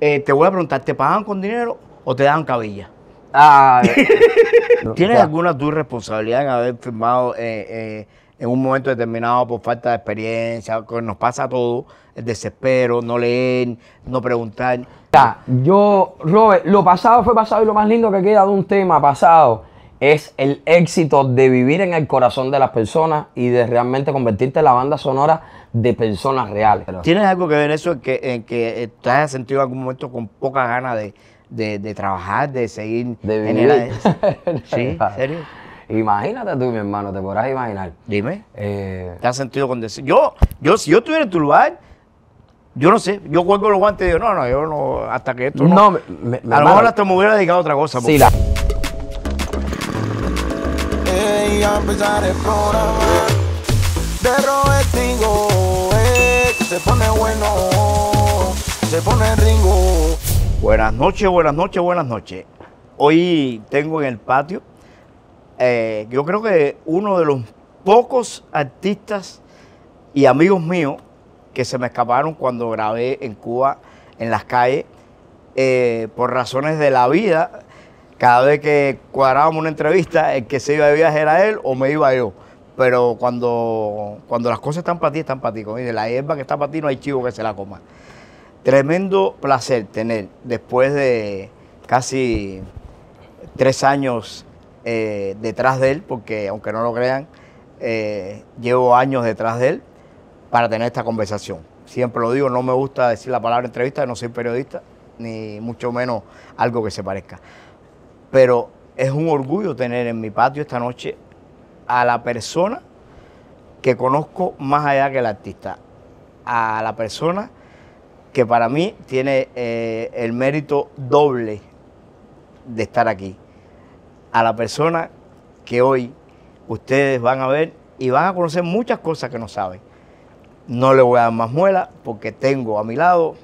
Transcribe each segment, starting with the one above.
Eh, te voy a preguntar, ¿te pagan con dinero o te dan cabilla? Ah, ¿Tienes alguna tu responsabilidad en haber firmado eh, eh, en un momento determinado por falta de experiencia? Nos pasa todo, el desespero, no leer, no preguntar. yo, Robert, lo pasado fue pasado y lo más lindo que queda de un tema pasado es el éxito de vivir en el corazón de las personas y de realmente convertirte en la banda sonora de personas reales. ¿Tienes algo que ver en eso, en que, que eh, te has sentido en algún momento con pocas ganas de, trabajar, de seguir? De En el... ¿Sí? ¿En serio? Imagínate tú, mi hermano, te podrás imaginar. Dime. Eh, ¿Te has sentido con decir Yo, yo, si yo estuviera en tu lugar, yo no sé, yo cuelgo los guantes y digo, no, no, yo no, hasta que esto no. a lo mejor hasta me hubiera dedicado a otra cosa. Pues. Sí, la se pone bueno, se pone ringo. Buenas noches, buenas noches, buenas noches. Hoy tengo en el patio, eh, yo creo que uno de los pocos artistas y amigos míos que se me escaparon cuando grabé en Cuba, en las calles, eh, por razones de la vida. Cada vez que cuadrábamos una entrevista, el que se iba de viaje era él o me iba yo pero cuando, cuando las cosas están para ti, están para ti. la hierba que está para ti no hay chivo que se la coma. Tremendo placer tener, después de casi tres años eh, detrás de él, porque aunque no lo crean, eh, llevo años detrás de él para tener esta conversación. Siempre lo digo, no me gusta decir la palabra entrevista, no soy periodista, ni mucho menos algo que se parezca. Pero es un orgullo tener en mi patio esta noche a la persona que conozco más allá que el artista, a la persona que para mí tiene eh, el mérito doble de estar aquí, a la persona que hoy ustedes van a ver y van a conocer muchas cosas que no saben. No le voy a dar más muela porque tengo a mi lado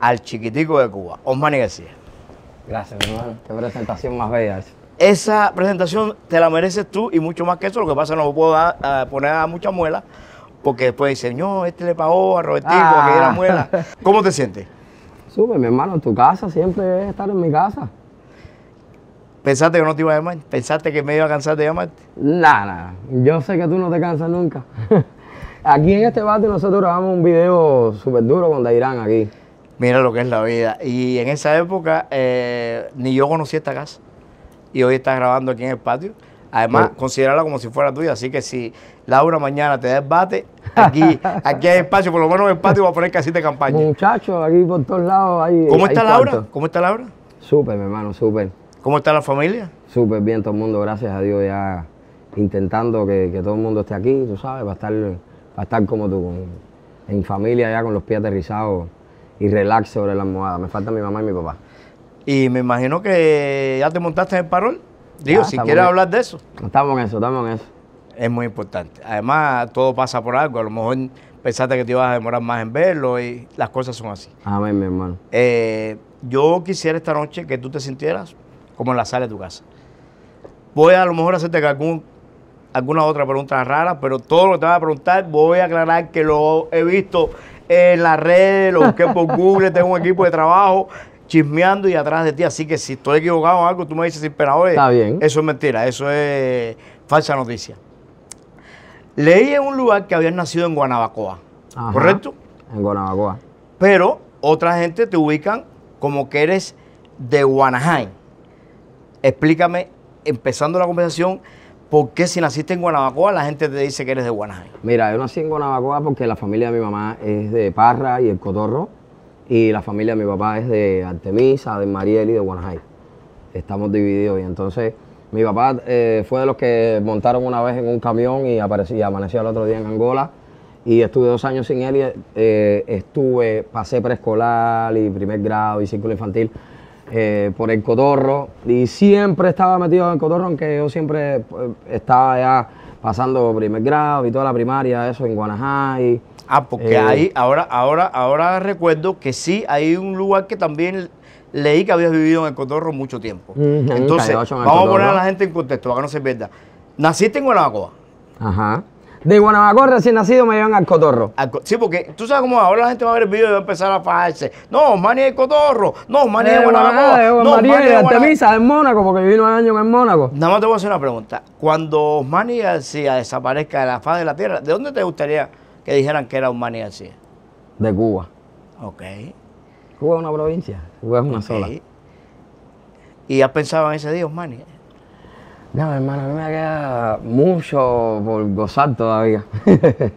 al chiquitico de Cuba, Osman García. Gracias, hermano. Qué presentación más bella esa presentación te la mereces tú y mucho más que eso. Lo que pasa no puedo eh, poner a mucha muela porque después dicen, no, este le pagó a Robertinho porque que era ah. muela. ¿Cómo te sientes? sube mi hermano, tu casa siempre es estar en mi casa. ¿Pensaste que no te iba a llamar? ¿Pensaste que me iba a cansar de llamarte? Nada, Yo sé que tú no te cansas nunca. aquí en este bate nosotros grabamos un video súper duro con Dairán aquí. Mira lo que es la vida. Y en esa época eh, ni yo conocí esta casa y hoy estás grabando aquí en el patio. Además, sí. Pues- como si fuera tuya. Así que si Laura mañana te da aquí, aquí hay espacio, por lo menos en el patio va a poner casita de campaña. Muchachos, aquí por todos lados hay. ¿Cómo está Laura? ¿Cómo está Laura? Súper, mi hermano, súper. ¿Cómo está la familia? Súper bien, todo el mundo, gracias a Dios, ya intentando que, todo el mundo esté aquí, tú sabes, para estar, para estar como tú, en familia, ya con los pies aterrizados y relax sobre la almohada. Me falta mi mamá y mi papá. Y me imagino que ya te montaste en el parón. Digo, ah, si quieres hablar de eso. Estamos en eso, estamos en eso. Es muy importante. Además, todo pasa por algo. A lo mejor pensaste que te ibas a demorar más en verlo y las cosas son así. Amén, mi hermano. Eh, yo quisiera esta noche que tú te sintieras como en la sala de tu casa. Voy a, lo mejor hacerte algún, alguna otra pregunta rara, pero todo lo que te va a preguntar voy a aclarar que lo he visto en las redes, lo que por Google, tengo un equipo de trabajo chismeando y atrás de ti. Así que si estoy equivocado o algo, tú me dices pero oye, eso es mentira, eso es falsa noticia. Leí en un lugar que habías nacido en Guanabacoa, ¿correcto? En Guanabacoa. Pero otra gente te ubican como que eres de Guanajay. Explícame, empezando la conversación, ¿por qué si naciste en Guanabacoa la gente te dice que eres de Guanajay. Mira, yo nací en Guanabacoa porque la familia de mi mamá es de Parra y El Cotorro y la familia de mi papá es de Artemisa, de Mariel y de Guanajay. Estamos divididos y entonces mi papá eh, fue de los que montaron una vez en un camión y, amaneció el otro día en Angola y estuve dos años sin él y eh, estuve, pasé preescolar y primer grado y círculo infantil eh, por el cotorro y siempre estaba metido en el cotorro, aunque yo siempre estaba ya pasando primer grado y toda la primaria, eso en Guanajay Ah, porque ahí, eh. ahora, ahora, ahora recuerdo que sí, hay un lugar que también leí que habías vivido en el Cotorro mucho tiempo. Entonces, vamos a poner a la gente en contexto para que no se pierda. Naciste en Guanabacoa. Ajá. De Guanabacoa recién nacido me llevan al cotorro. sí, porque tú sabes cómo ahora la gente va a ver el video y va a empezar a fajarse. No, es El cotorro. No, Osmani es de eh, Guanabacoa. De no, de, de Artemisa, de Mónaco, porque viví unos años en Mónaco. Nada más te voy a hacer una pregunta. Cuando Osmani se desaparezca de la faz de la tierra, ¿de dónde te gustaría que dijeran que era un así. De Cuba. Ok. Cuba es una provincia, Cuba es una sola. ¿Y has pensado en ese día, Osmani? No, hermano, a mí me queda mucho por gozar todavía.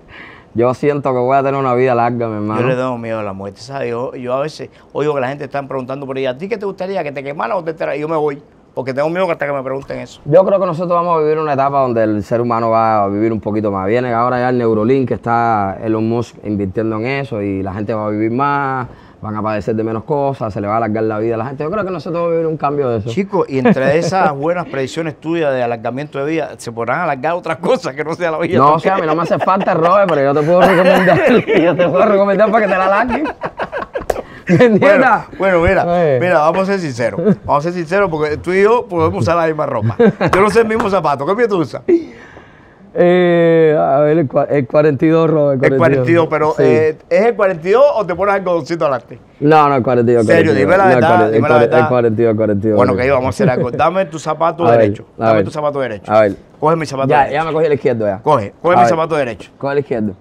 yo siento que voy a tener una vida larga, mi hermano. Yo le tengo miedo a la muerte, ¿sabes? Yo, a veces oigo que la gente está preguntando por ella, ¿a ti qué te gustaría? ¿Que te quemara o te tra Y yo me voy. Porque tengo miedo que hasta que me pregunten eso. Yo creo que nosotros vamos a vivir una etapa donde el ser humano va a vivir un poquito más. Viene ahora ya el Neurolink, que está Elon Musk invirtiendo en eso y la gente va a vivir más, van a padecer de menos cosas, se le va a alargar la vida a la gente. Yo creo que nosotros vamos a vivir un cambio de eso. Chicos, y entre esas buenas predicciones tuyas de alargamiento de vida, ¿se podrán alargar otras cosas que no sea la vida? No, o sea, a mí no me hace falta, Robert, pero yo te puedo recomendar, yo te puedo recomendar para que te la alarguen bueno, bueno, mira, mira, vamos a ser sinceros. Vamos a ser sinceros porque tú y yo podemos usar la misma ropa. Yo no sé el mismo zapato. ¿Qué pie tú usas? Eh, a ver, el, 42, Robert. El 42, el 42 pero eh, ¿es el 42 o te pones el al adelante? No, no, el 42. ¿En serio? Dime la verdad. dime la verdad. El 42, 42. Bueno, que ahí vamos a hacer algo. Dame tu zapato derecho. Dame tu zapato derecho. A ver. Coge mi zapato ya, derecho. Ya me cogí el izquierdo ya. Coge, coge mi zapato derecho. Coge el izquierdo.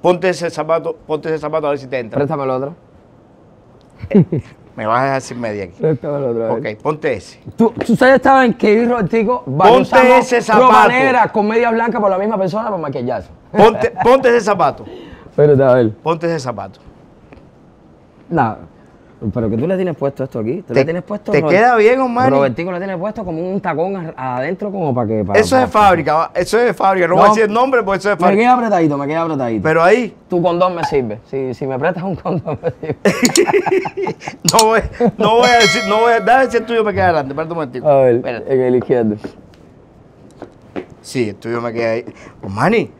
Ponte ese zapato, ponte ese zapato a ver si te entra. el otro. Me vas a dejar sin media aquí. Ok, ponte ese. ¿Tú, ustedes saben que yo y Robertico Ponte ese zapato. manera con media blanca por la misma persona por maquillarse. Ponte, ponte ese zapato. Pero, a ver. Ponte ese zapato. Nada. Pero que tú le tienes puesto esto aquí. te, queda bien, Omar. Robertico le tiene puesto como un tacón adentro, como para que. eso es fábrica, eso es fábrica. No, voy a decir el nombre pero pues eso es fábrica. Me queda apretadito, me queda apretadito. Pero ahí. Tu condón me sirve. Si, me prestas un condón, me sirve. no, voy, no voy a decir, no voy a. Dale si el tuyo me queda adelante. Espérate un A ver, en el izquierdo. Sí, el tuyo me queda ahí. Omani,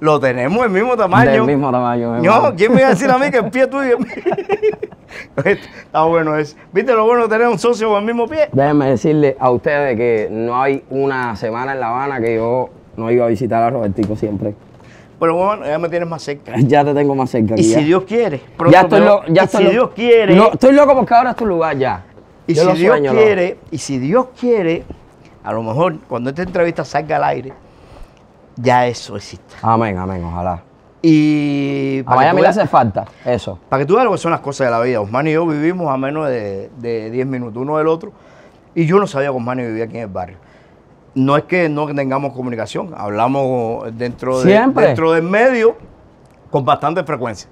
lo tenemos el mismo tamaño. El mismo tamaño. No, ¿quién me iba a decir a mí que el pie tuyo? Este, está bueno eso. ¿Viste lo bueno de tener un socio con el mismo pie? Déjenme decirle a ustedes que no hay una semana en La Habana que yo no iba a visitar a Robertico siempre. Pero bueno, ya me tienes más cerca. Ya te tengo más cerca. Y si Dios quiere. Ya estoy loco. Ya si Dios quiere. No, estoy loco porque ahora es tu lugar ya. Y si Dios quiere, y si Dios quiere, a lo mejor cuando esta entrevista salga al aire, ya eso existe. Amén, amén, ojalá. Y a Miami le hace falta eso. Para que tú veas lo que son las cosas de la vida. Osman y yo vivimos a menos de 10 minutos uno del otro. Y yo no sabía que Osman vivía aquí en el barrio. No es que no tengamos comunicación, hablamos dentro, de, dentro del medio con bastante frecuencia.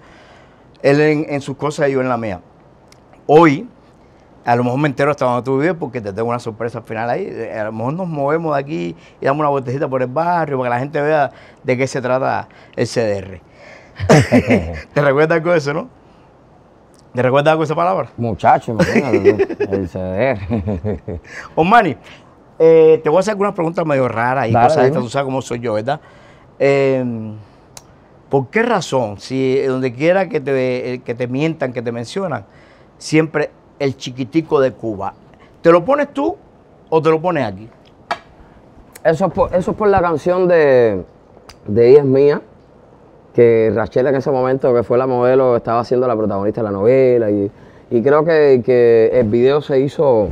Él en sus cosas y yo en la mía. Hoy a lo mejor me entero hasta donde tú vives porque te tengo una sorpresa al final ahí. Eh, a lo mejor nos movemos de aquí y damos una vueltecita por el barrio para que la gente vea de qué se trata el CDR. ¿Te recuerdas algo de eso, no? ¿Te recuerdas algo de esa palabra? Muchacho, imagínate, el CDR. Omani, eh, te voy a hacer algunas preguntas medio raras y Dale, cosas estas, tú sabes cómo soy yo, ¿verdad? Em, ¿Por qué razón, si donde quiera que te, eh, que te mientan, que te mencionan, siempre el chiquitico de Cuba. ¿Te lo pones tú o te lo pones aquí? Eso es por, eso por la canción de, de Ella Mía, que Rachel en ese momento, que fue la modelo, estaba siendo la protagonista de la novela. Y, creo que, el video se hizo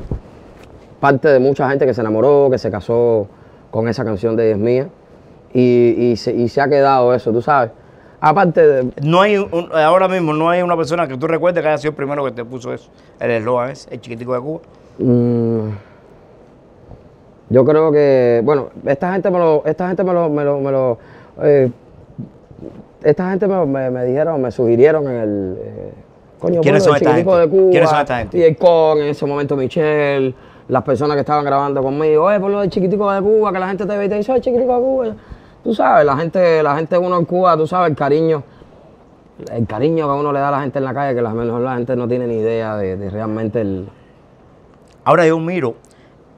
parte de mucha gente que se enamoró, que se casó con esa canción de Diez Mía. y se ha quedado eso, tú sabes. Aparte de... No hay ahora mismo no hay una persona que tú recuerdes que haya sido el primero que te puso eso, el eslogan es el chiquitico de Cuba. Mm, yo creo que, bueno, esta gente me lo, esta gente me lo, me lo, eh, esta gente me, dijeron, me sugirieron en el. Eh, ¿Quiénes, son esta gente? De Cuba, ¿Quiénes son esta gente? Y el con, en ese momento Michelle, las personas que estaban grabando conmigo, oye, por lo del chiquitico de Cuba, que la gente te ve y te dice, chiquitico de Cuba tú sabes, la gente, la gente uno en Cuba, tú sabes, el cariño, el cariño que uno le da a la gente en la calle, que a lo mejor la gente no tiene ni idea de, de realmente el... Ahora yo miro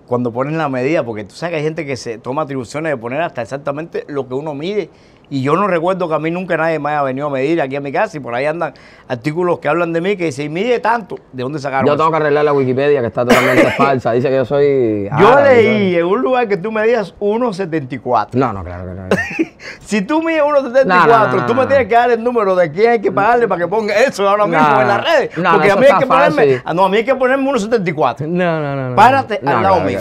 cuando ponen la medida, porque tú sabes que hay gente que se toma atribuciones de poner hasta exactamente lo que uno mide y yo no recuerdo que a mí nunca nadie me haya venido a medir aquí a mi casa y por ahí andan artículos que hablan de mí que dicen, mide tanto. ¿De dónde sacaron Yo tengo que arreglar la Wikipedia que está totalmente falsa. Dice que yo soy... Yo leí en un lugar que tú medías 1,74. No, no, claro claro, no. si tú mides 1,74, tú me tienes que dar el número de quién hay que pagarle para que ponga eso ahora mismo en las redes. Porque a mí hay que ponerme... Ah, no, a mí hay que ponerme 1,74. No, no, no. Párate al lado mío.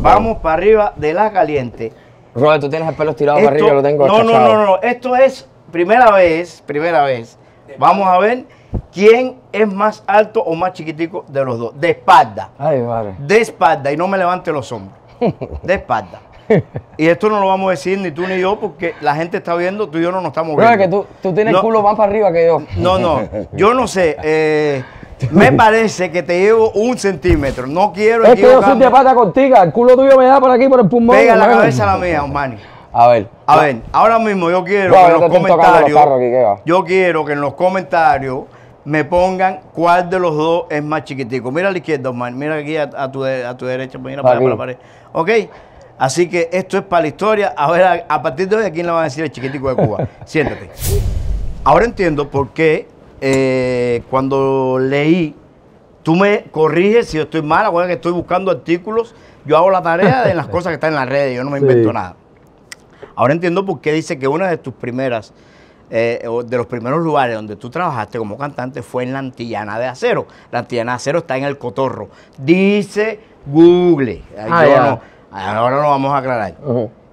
Vamos para arriba de la caliente. Robert, tú tienes el pelo tirado para arriba, yo lo tengo No, no, no, no, esto es primera vez, primera vez. Vamos a ver quién es más alto o más chiquitico de los dos. De espalda. Ay, vale. De espalda, y no me levante los hombros. De espalda. Y esto no lo vamos a decir ni tú ni yo porque la gente está viendo, tú y yo no nos estamos viendo. que tú, tienes el culo más para arriba que yo. No, no, yo no sé. Eh, me parece que te llevo un centímetro. No quiero Es que yo soy de pata contigo. El culo tuyo me da por aquí, por el pulmón. Pega la cabeza a la mía, Omani. A ver. A ver, ahora mismo yo quiero que en los comentarios. yo quiero que en los comentarios me pongan cuál de los dos es más chiquitico. Mira a la izquierda, Omar. Mira aquí a, tu, derecha. Mira para, la pared. ¿Ok? Así que esto es para la historia. A ver, a, partir de hoy, ¿a quién le van a decir el chiquitico de Cuba? Siéntate. Ahora entiendo por qué eh, cuando leí, tú me corriges si estoy mal, acuérdate que estoy buscando artículos, yo hago la tarea de las cosas que están en las redes, yo no me invento nada. Ahora entiendo por qué dice que una de tus primeras, eh, de los primeros lugares donde tú trabajaste como cantante fue en la Antillana de Acero. La Antillana de Acero está en el Cotorro. Dice Google. Ah, ahora lo vamos a aclarar.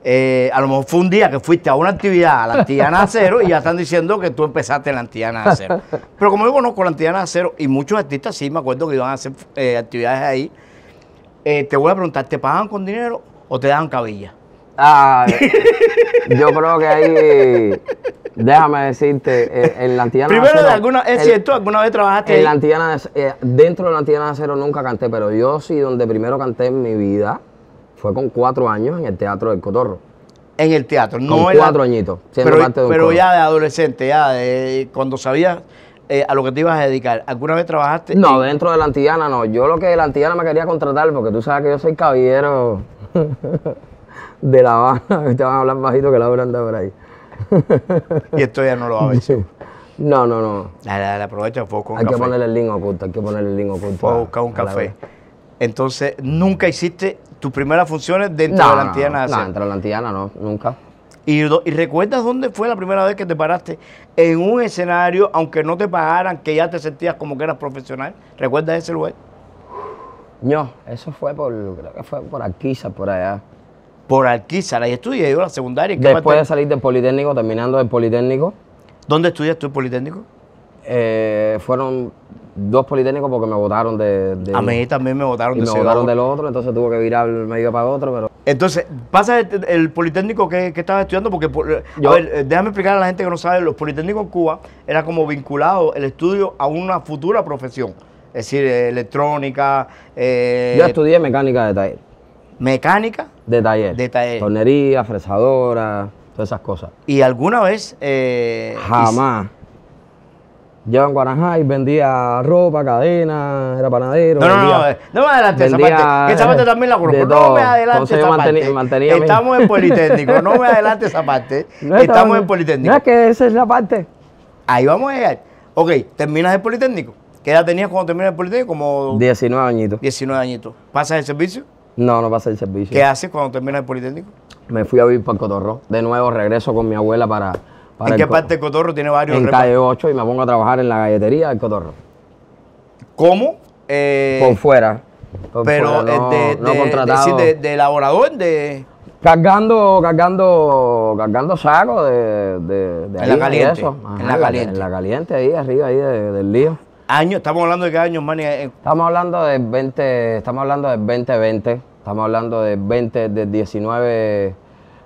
Eh, a lo mejor fue un día que fuiste a una actividad a la Antillana Acero y ya están diciendo que tú empezaste en la Antillana Acero. Pero como yo conozco la Antillana Acero y muchos artistas sí me acuerdo que iban a hacer eh, actividades ahí, eh, te voy a preguntar, ¿te pagan con dinero o te dan cabilla? Ah, yo creo que ahí, déjame decirte, en la Antillana Primero, de alguna, es cierto, alguna vez trabajaste en la Antillana, dentro de la Antillana Acero nunca canté, pero yo sí, donde primero canté en mi vida fue con cuatro años en el Teatro del Cotorro. En el teatro, no cuatro añitos, pero, Pero ya de adolescente, ya de, cuando sabías eh, a lo que te ibas a dedicar, ¿alguna vez trabajaste? No, dentro de la Antillana no. Yo lo que la Antillana me quería contratar, porque tú sabes que yo soy caballero de La Habana, te van a hablar bajito que la anda por ahí. y esto ya no lo va a ver. No, no, no. La, aprovecha, fue con Hay café. que ponerle el link oculto, hay que ponerle el link oculto. Fue a buscar un café. Entonces, nunca hiciste tus primeras funciones dentro de la Antiana? No, no, dentro de la Antiana no, nunca. ¿Y, recuerdas dónde fue la primera vez que te paraste en un escenario, aunque no te pagaran, que ya te sentías como que eras profesional? ¿Recuerdas ese lugar? No, eso fue por, creo que fue por Alquiza, por allá. Por Alquiza, ahí estudié yo la secundaria. Después de salir del Politécnico, terminando el Politécnico. ¿Dónde estudias tú el Politécnico? Eh, fueron dos politécnicos porque me votaron de, A mí también me votaron de Me votaron del otro, entonces tuve que virar medio para otro, pero... Entonces, pasa este, el, politécnico que, que, estabas estudiando, porque... a ver, déjame explicar a la gente que no sabe, los politécnicos en Cuba era como vinculado el estudio a una futura profesión. Es decir, eh, electrónica... Eh, yo estudié mecánica de taller. ¿Mecánica? De taller. De taller. Tornería, fresadora, todas esas cosas. ¿Y alguna vez...? Eh, Jamás. Yo en y vendía ropa, cadena, era panadero. No, no, no, no, eh, no me adelante esa parte. Que esa parte también la conozco. No me adelante esa parte. Estamos en Politécnico, no me adelante esa parte. Estamos en Politécnico. No es que esa es la parte. Ahí vamos a llegar. Ok, terminas el Politécnico. ¿Qué edad tenías cuando terminas el Politécnico? Como 19 añitos. 19 añitos. ¿Pasas el servicio? No, no pasa el servicio. ¿Qué haces cuando terminas el Politécnico? Me fui a vivir para Cotorro. De nuevo regreso con mi abuela para ¿En qué parte del Cotorro tiene varios En calle 8 y me pongo a trabajar en la galletería del Cotorro. ¿Cómo? Eh, por fuera. pero de, elaborador, de... Cargando, cargando, cargando sacos de, en, la caliente, eso. en la caliente. En la caliente, ahí arriba, ahí del lío. Años, estamos hablando de qué años, Manny. Eh, eh. Estamos hablando de 20, estamos hablando del 2020, estamos hablando del 20, del 19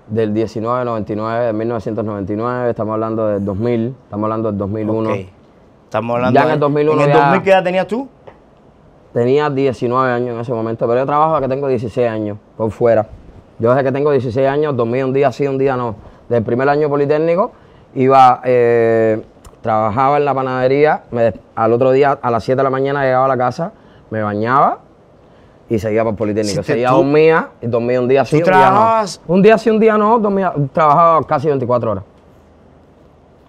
del 1999, de 1999, estamos hablando del 2000, estamos hablando del 2001. Estamos hablando ya en el 2001. ¿En el 2000 qué edad tenías tú? Tenía 19 años en ese momento, pero yo trabajo desde que tengo 16 años por fuera. Yo desde que tengo 16 años, dormí un día sí, un día no. Desde primer año politécnico iba, eh, trabajaba en la panadería, al otro día a las 7 de la mañana llegaba a la casa, me bañaba, y seguía para Politécnico. Se seguía, un día y dormía un día sí, un día no. Un día sí, un día no, dormía, trabajaba casi 24 horas.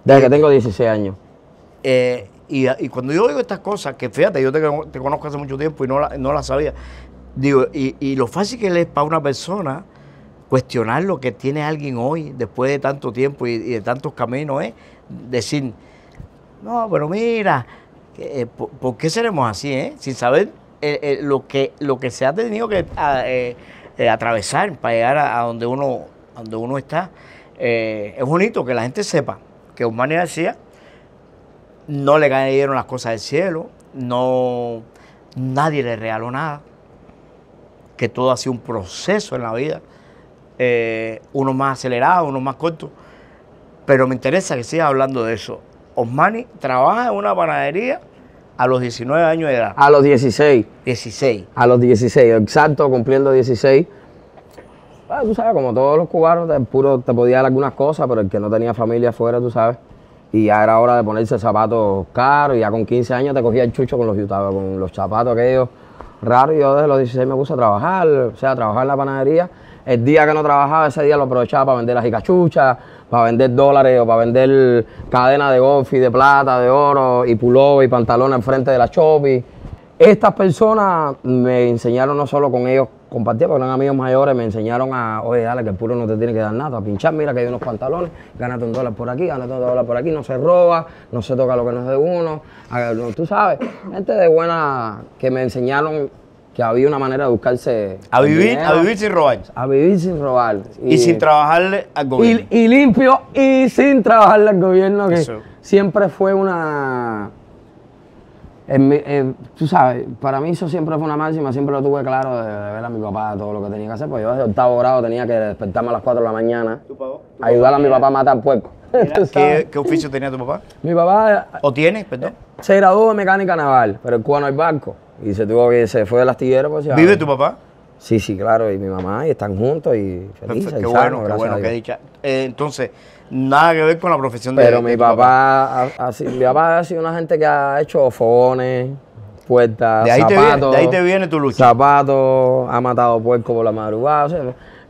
Desde que eh, tengo 16 años. Eh, y, cuando yo digo estas cosas, que fíjate, yo te, conozco hace mucho tiempo y no las la sabía, digo, y, lo fácil que es para una persona cuestionar lo que tiene alguien hoy, después de tanto tiempo y, de tantos caminos, es decir, no, pero mira, eh, ¿por, ¿por qué seremos así, eh? Sin saber eh, eh, lo, que, lo que se ha tenido que ah, eh, atravesar para llegar a, donde, uno, donde uno está. es bonito que la gente sepa que Osmani decía no le cayeron las cosas del cielo, no, nadie le regaló nada, que todo ha sido un proceso en la vida, uno más acelerado, uno más corto, pero me interesa que siga hablando de eso. Osmani trabaja en una panadería a los 19 años era? A los 16. 16. A los 16, exacto, cumpliendo 16. Ah, tú sabes, como todos los cubanos, te, puro, te podía dar algunas cosas, pero el que no tenía familia afuera, tú sabes. Y ya era hora de ponerse zapatos caros. Y ya con 15 años te cogía el chucho con los, con los zapatos aquellos raros. Y yo desde los 16 me puse a trabajar, o sea, a trabajar en la panadería el día que no trabajaba, ese día lo aprovechaba para vender las jicachuchas, para vender dólares o para vender cadenas de golf y de plata, de oro y pullover y pantalones enfrente de la shopping. Estas personas me enseñaron no solo con ellos compartía porque eran amigos mayores, me enseñaron a, oye, dale, que el puro no te tiene que dar nada, a pinchar, mira que hay unos pantalones, gánate un dólar por aquí, gánate un dólar por aquí, no se roba, no se toca lo que no es de uno, tú sabes, gente de buena que me enseñaron que había una manera de buscarse. A vivir, a vivir sin robar. A vivir sin robar. Y, sin trabajarle al gobierno. Y, limpio y sin trabajarle al gobierno, que siempre fue una. tú sabes, para mí eso siempre fue una máxima, siempre lo tuve claro de, ver a mi papá todo lo que tenía que hacer, pues yo desde octavo grado tenía que despertarme a las 4 de la mañana, ayudar a mi papá a matar puerco. ¿Qué, oficio tenía tu papá? Mi papá... ¿O tiene, perdón? Se graduó de mecánica naval, pero el no hay barco. Y se tuvo que, se fue del astillero. Pues, ¿Vive tu papá? Sí, sí, claro, y mi mamá, y están juntos y felices. Qué bueno, qué bueno, dicha. Eh, entonces, nada que ver con la profesión de mi, papá, Ha, mi papá ha sido una gente que ha hecho fogones, puertas, zapatos. de ahí te viene tu lucha. Zapatos, ha matado puerco por la madrugada.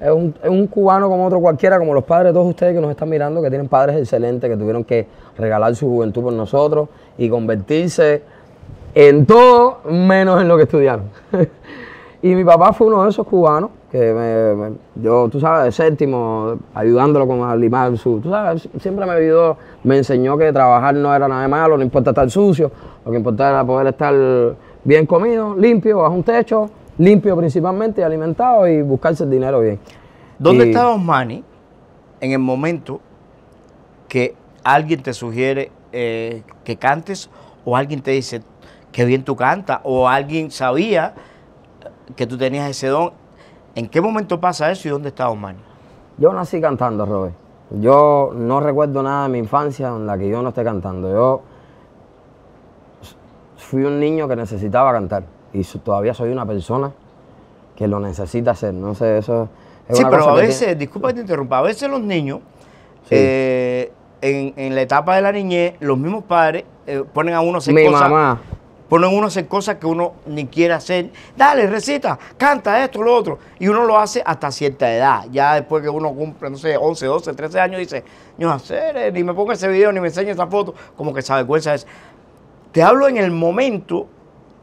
es un, es un, cubano como otro cualquiera, como los padres de todos ustedes que nos están mirando, que tienen padres excelentes, que tuvieron que regalar su juventud por nosotros y convertirse en todo menos en lo que estudiaron. y mi papá fue uno de esos cubanos que me, yo, tú sabes, de séptimo, ayudándolo con al limar su, tú sabes, siempre me ayudó, me enseñó que trabajar no era nada de malo, no importa estar sucio, lo que importaba era poder estar bien comido, limpio, bajo un techo, limpio principalmente, alimentado y buscarse el dinero bien. ¿Dónde está estaba Osmani en el momento que alguien te sugiere eh, que cantes o alguien te dice, qué bien tú cantas, o alguien sabía que tú tenías ese don. ¿En qué momento pasa eso y dónde está Omar? Yo nací cantando, Robert. Yo no recuerdo nada de mi infancia en la que yo no esté cantando. Yo fui un niño que necesitaba cantar y todavía soy una persona que lo necesita hacer. No sé, eso es Sí, pero a veces, disculpa que te interrumpa, a veces los niños, eh, en, la etapa de la niñez, los mismos padres eh, ponen a uno a hacer Mi mamá ponen uno a hacer cosas que uno ni quiere hacer. Dale, recita, canta esto, lo otro. Y uno lo hace hasta cierta edad. Ya después que uno cumple, no sé, 11, 12, 13 años, dice, no hacer, eh, ni me ponga ese video, ni me enseñe esa foto. Como que sabe, ¿cuál es. Te hablo en el momento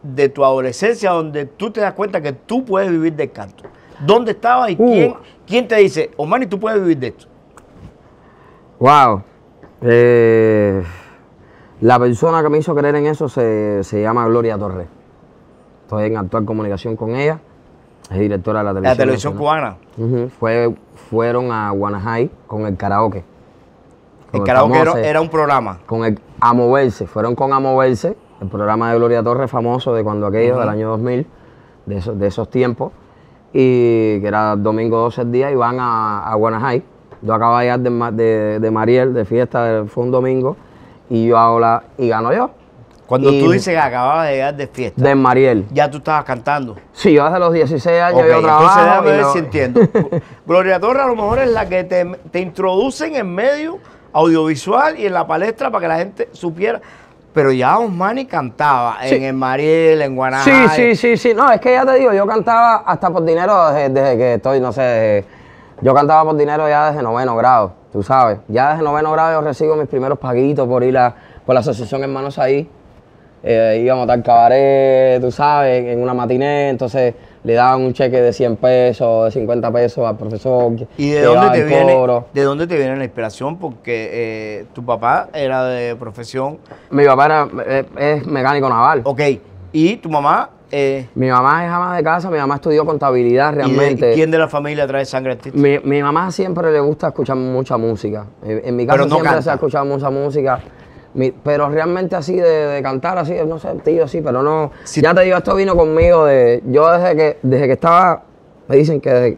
de tu adolescencia donde tú te das cuenta que tú puedes vivir de canto. ¿Dónde estabas y uh. quién, te dice, Omani, tú puedes vivir de esto? Wow. Eh la persona que me hizo creer en eso se, llama Gloria Torres. Estoy en actual comunicación con ella. Es directora de la televisión. La televisión cubana. Fue, fueron a Guanajay con el karaoke. el, karaoke era, un programa. Con el A Moverse. Fueron con A Moverse, el programa de Gloria Torres famoso de cuando aquello, del año 2000, de esos, tiempos. Y que era domingo 12 días y van a, a Guanajay. Yo acababa de de Mariel, de fiesta, fue un domingo y yo hago la, y gano yo. Cuando tú dices que acababas de llegar de fiesta. De Mariel. Ya tú estabas cantando. Sí, yo hace los 16 años okay, yo trabajo. Entonces si Gloria Torre a lo mejor es la que te, te introducen en medio audiovisual y en la palestra para que la gente supiera. Pero ya Osmani cantaba en el Mariel, en Guanajuato. Sí, sí, sí, sí. No, es que ya te digo, yo cantaba hasta por dinero desde, que estoy, no sé, yo cantaba por dinero ya desde noveno grado tú sabes. Ya desde noveno grado yo recibo mis primeros paguitos por ir a, por la asociación Hermanos ahí. íbamos eh, a cabaret, tú sabes, en una matiné, entonces le daban un cheque de 100 pesos, de 50 pesos al profesor. ¿Y de dónde, te viene, la inspiración? Porque eh, tu papá era de profesión... Mi papá eh, es mecánico naval. Ok, ¿Y tu mamá? Eh, mi mamá es ama de casa, mi mamá estudió contabilidad realmente. ¿Y ¿Quién de la familia trae sangre a Mi, mi, mamá siempre le gusta escuchar mucha música. En, mi caso siempre se ha escuchado mucha música. pero realmente así de, cantar, así, no sé, tío, sí, pero no. ya te digo, esto vino conmigo de. Yo desde que, desde que estaba. Me dicen que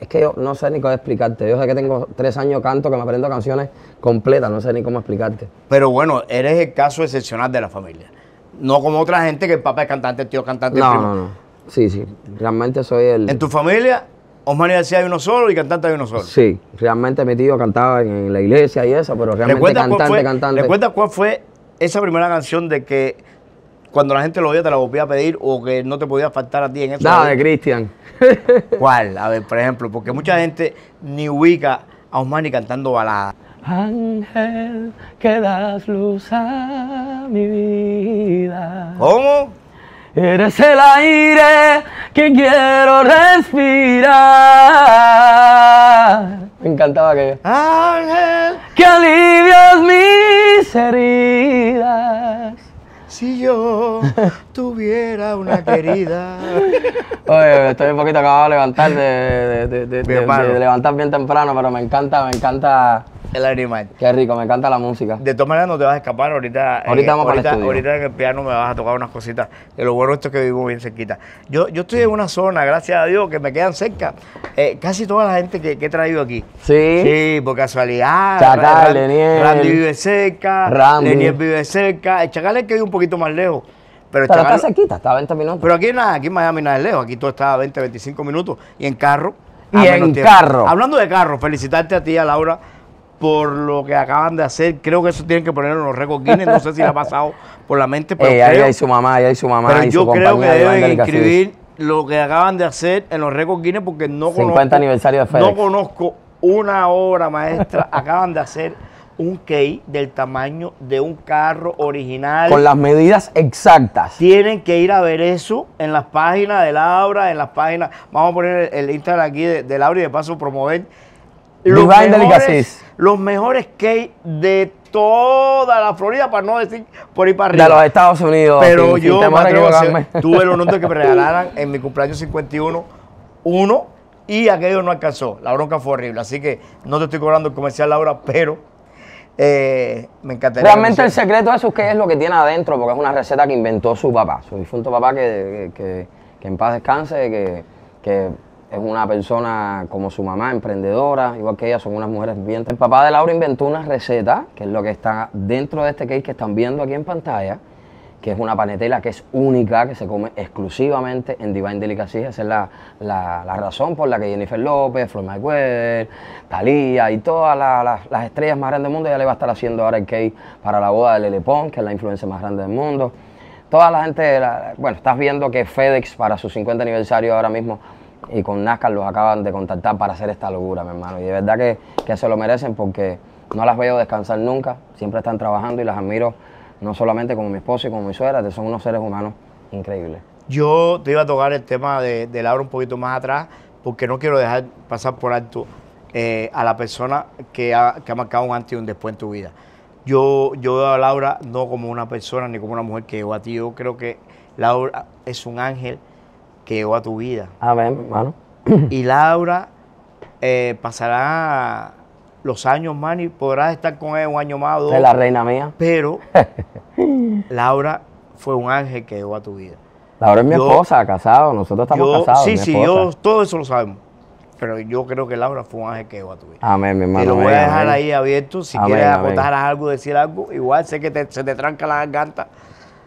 es que yo no sé ni cómo explicarte. Yo sé que tengo tres años canto, que me aprendo canciones completas, no sé ni cómo explicarte. Pero bueno, eres el caso excepcional de la familia. No como otra gente que el papá es cantante, el tío cantante. No, no, no. Sí, sí. Realmente soy el. ¿En tu familia? Osman hay uno solo y cantante hay uno solo. Sí, realmente mi tío cantaba en la iglesia y eso, pero realmente cantante, cantante. ¿Recuerdas cuál fue esa primera canción de que cuando la gente lo oía te la volvía a pedir o que no te podía faltar a ti en eso? Nada, de Cristian. ¿Cuál? A ver, por ejemplo, porque mucha gente ni ubica a Osmani cantando baladas. Ángel, que das luz a mi vida. ¿Cómo? Eres el aire que quiero respirar. Me encantaba que Ángel, que alivias mis heridas. Si yo tuviera una querida. Oye, estoy un poquito acabado de levantar, de levantar bien temprano, pero me encanta, me encanta el animal. Qué rico, me encanta la música. De todas maneras, no te vas a escapar. Ahorita, ahorita, eh, vamos para ahorita en el piano me vas a tocar unas cositas. de lo bueno esto es que vivo bien cerquita. Yo, yo estoy en una zona, gracias a Dios, que me quedan cerca. Eh, casi toda la gente que, he traído aquí. Sí. Sí, por casualidad. Chacal, Leniel. Randy vive cerca. Randy. Leniel vive cerca. El Chacal es que vive un poquito más lejos. Pero, pero está cerquita, está a 20 minutos. Pero aquí nada, aquí en Miami nada es lejos. Aquí todo está a 20, 25 minutos. Y en carro. Y en carro. Hablando de carro, felicitarte a ti a Laura por lo que acaban de hacer. Creo que eso tienen que ponerlo en los récords Guinness. No sé si le ha pasado por la mente, pero. Eh, ahí hay su mamá, ahí hay su mamá. Pero yo creo que deben inscribir lo que acaban de hacer en los récords Guinness porque no conozco. aniversario No conozco una obra maestra. acaban de hacer un key del tamaño de un carro original. Con las medidas exactas. Tienen que ir a ver eso en las páginas de Laura, en las páginas. Vamos a poner el Instagram aquí de, de Laura y de paso promover los mejores, los mejores cakes de toda la Florida, para no decir por ahí para arriba. De los Estados Unidos. Pero yo tuve el honor de que me regalaran en mi cumpleaños 51 uno y aquello no alcanzó. La bronca fue horrible. Así que no te estoy cobrando el comercial, Laura, pero eh, me encantaría. Realmente el secreto de eso es que es lo que tiene adentro, porque es una receta que inventó su papá, su difunto papá que, que en paz descanse, que es una persona como su mamá, emprendedora, igual que ella, son unas mujeres bien. El papá de Laura inventó una receta, que es lo que está dentro de este cake que están viendo aquí en pantalla, que es una panetela que es única, que se come exclusivamente en Divine Delicacies. Esa es la, razón por la que Jennifer López, Flor Mayweather, Thalía y todas las estrellas más grandes del mundo ya le va a estar haciendo ahora el cake para la boda de Lele Pons, que es la influencia más grande del mundo. Toda la gente, bueno, estás viendo que FedEx para su 50 aniversario ahora mismo y con NASCAR los acaban de contactar para hacer esta locura, mi hermano. Y de verdad que, se lo merecen porque no las veo descansar nunca, siempre están trabajando y las admiro, no solamente como mi esposo y como mi suegra, que son unos seres humanos increíbles. Yo te iba a tocar el tema de, Laura un poquito más atrás, porque no quiero dejar pasar por alto eh, a la persona que ha, marcado un antes y un después en tu vida. Yo, yo veo a Laura no como una persona ni como una mujer que yo a ti, yo creo que Laura es un ángel que llegó a tu vida. Amén, ah, hermano. Y Laura eh, pasará los años, más y podrás estar con él un año más o dos. Es la reina mía. Pero Laura fue un ángel que llegó a tu vida. Laura es mi esposa, casado, nosotros estamos casados. Sí, sí, yo, todo eso lo sabemos. Pero yo creo que Laura fue un ángel que llegó a tu vida. Amén, mi hermano. Y lo voy a dejar ahí abierto. Si quieres aportar algo, decir algo, igual sé que se te tranca la garganta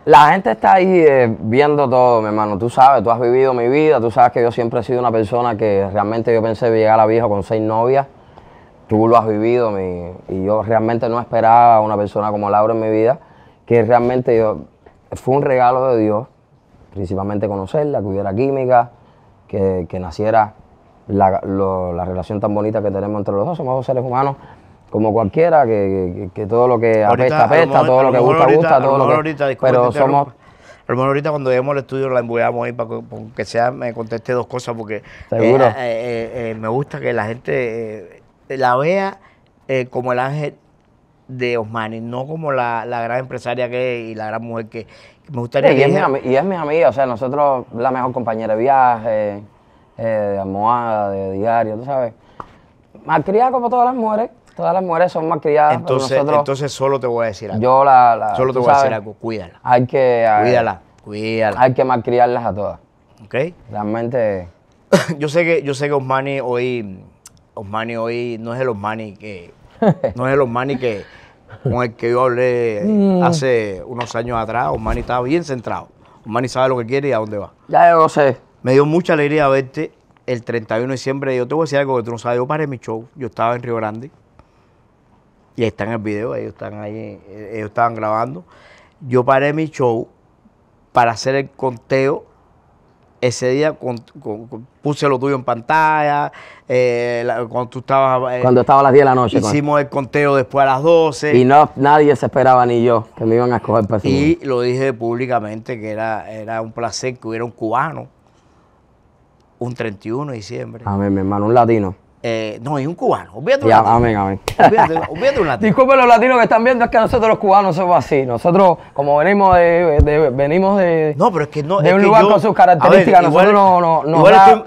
la gente está ahí eh, viendo todo, mi hermano. Tú sabes, tú has vivido mi vida, tú sabes que yo siempre he sido una persona que realmente yo pensé llegar a viejo con seis novias. Tú lo has vivido y yo realmente no esperaba una persona como Laura en mi vida, que realmente yo, fue un regalo de Dios, principalmente conocerla, que hubiera química, que, que naciera la, la relación tan bonita que tenemos entre los dos. Somos dos seres humanos como cualquiera, que, todo lo que apesta, apesta, todo lo que gusta, gusta, todo lo que... pero somos... ahorita cuando lleguemos al estudio la enviamos ahí para que, sea, me conteste dos cosas, porque eh, eh, eh, me gusta que la gente la vea como el ángel de Osmani, no como la, gran empresaria que es y la gran mujer que, me gustaría... y, es mi, amiga, o sea, nosotros la mejor compañera de viaje, de almohada, de diario, tú sabes. Malcriada como todas las mujeres, Todas las mujeres son más criadas Entonces, entonces solo te voy a decir algo. Yo la. solo te voy a decir algo. Cuídala. Hay que. Cuídala, cuídala. Hay que malcriarlas a todas. ¿Ok? Realmente. yo sé que, yo sé que Osmani hoy. Osmani hoy no es el Osmani que. no es el Osmani que. con el que yo hablé mm. hace unos años atrás. Osmani estaba bien centrado. Osmani sabe lo que quiere y a dónde va. Ya yo lo sé. Me dio mucha alegría verte el 31 de diciembre. Yo te voy a decir algo que tú no sabes. Yo paré mi show. Yo estaba en Río Grande y ahí está en el video, ellos están ahí, estaban grabando. Yo paré mi show para hacer el conteo. Ese día puse lo tuyo en pantalla, eh, cuando tú estabas... Eh, cuando estaba a las 10 de la noche. Hicimos el conteo después a las 12. Y nadie se esperaba, ni yo, que me iban a escoger para Y lo dije públicamente que era, era un placer que hubiera un cubano un 31 de diciembre. Amén, mi hermano, un latino. Eh, no, es un cubano. Obviamente Amén, amén. Disculpen los latinos que están viendo, es que nosotros los cubanos somos así. Nosotros, como venimos de, venimos de, no, pero es que no, un con sus características, igual, no,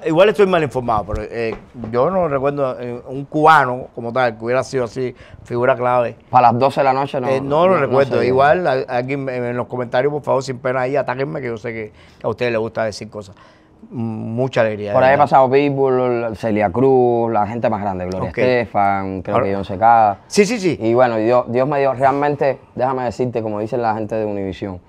igual, estoy, mal informado, pero eh, yo no recuerdo eh, un cubano como tal que hubiera sido así, figura clave. Para las 12 de la noche no. Eh, no, lo recuerdo. igual, aquí en, en los comentarios, por favor, sin pena ahí, atáquenme, que yo sé que a ustedes les gusta decir cosas mucha alegría. Por ahí he pasado Pitbull, Celia Cruz, la gente más grande, Gloria Estefan, creo que John Secada. Sí, sí, sí. Y bueno, Dios, me dio, realmente, déjame decirte, como dicen la gente de Univision,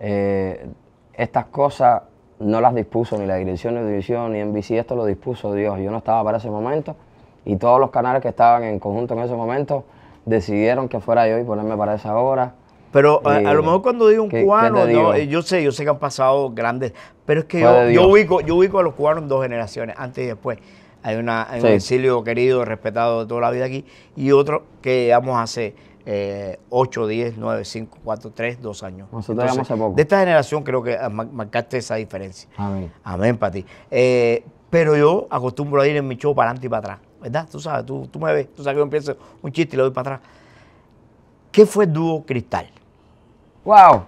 eh, estas cosas no las dispuso ni la dirección de Univision ni NBC, esto lo dispuso Dios. Yo no estaba para ese momento y todos los canales que estaban en conjunto en ese momento decidieron que fuera yo y ponerme para esa hora pero a, lo mejor cuando digo un cubano, eh, yo sé, yo sé que han pasado grandes, pero es que yo, yo, ubico, yo ubico a los cubanos en dos generaciones, antes y después. Hay, una, en un exilio querido, respetado de toda la vida aquí, y otro que vamos hace eh, 8, 10, 9, 5, 4, 3, 2 años. Nosotros hace poco. De esta generación creo que ah, marcaste esa diferencia. Amén. Amén para ti. Eh, pero yo acostumbro a ir en mi show para adelante y para atrás, ¿verdad? Tú sabes, tú, tú me ves, tú sabes que yo empiezo un chiste y lo doy para atrás. ¿Qué fue dúo Cristal? ¡Wow!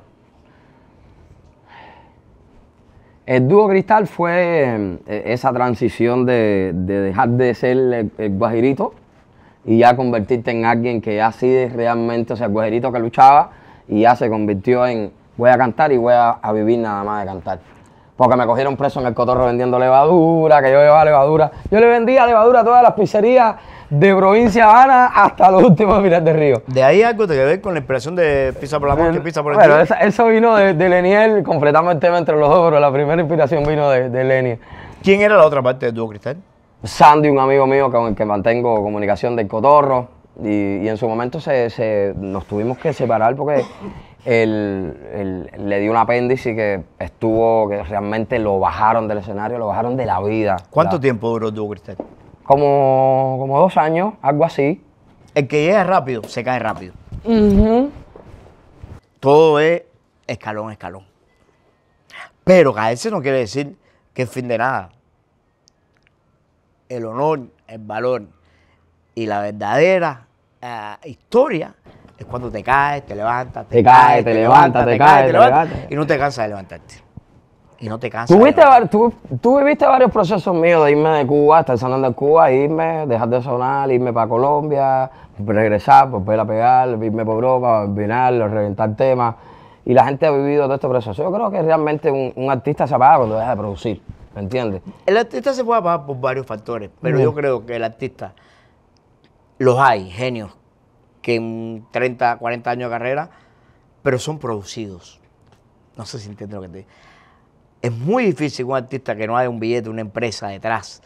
El dúo cristal fue em, e-, esa transición de, dejar de ser el, guajirito y ya convertirte en alguien que ya sí realmente, o sea, el guajirito que luchaba y ya se convirtió en voy a cantar y voy a vivir nada más de cantar porque me cogieron preso en el cotorro vendiendo levadura, que yo llevaba levadura. Yo le vendía levadura a todas las pizzerías de provincia Habana hasta los últimos miles de río. De ahí algo te que con la inspiración de Pizza por la Mosca y Pizza por el Bueno, eso vino de, Leniel, completamos el tema entre los dos, pero la primera inspiración vino de, de Leniel. ¿Quién era la otra parte de dúo Cristal? Sandy, un amigo mío con el que mantengo comunicación del cotorro. Y, en su momento nos tuvimos que separar porque él, le dio un apéndice que estuvo, que realmente lo bajaron del escenario, lo bajaron de la vida. ¿Cuánto tiempo duró tu Cristel? Como, dos años, algo así. El que llega rápido, se cae rápido. Todo es escalón, escalón. Pero caerse no quiere decir que es fin de nada. El honor, el valor y la verdadera eh, historia es cuando te caes, te levantas, te, te caes, te, levantas, te, caes, te levantas, y no te cansas de levantarte. Y no te cansas. Tú, viste, tú, viviste varios procesos míos de irme de Cuba, estar sonando en Cuba, irme, dejar de sonar, irme para Colombia, regresar, volver a pegar, irme por Europa, vinar, reventar temas. Y la gente ha vivido todo este proceso. Yo creo que realmente un, artista se apaga cuando deja de producir, ¿me entiendes? El artista se puede apagar por varios factores, pero yo creo que el artista, los hay, genios que en 30, 40 años de carrera, pero son producidos. No sé si entiendo lo que te digo. Es muy difícil un artista que no haya un billete, una empresa detrás,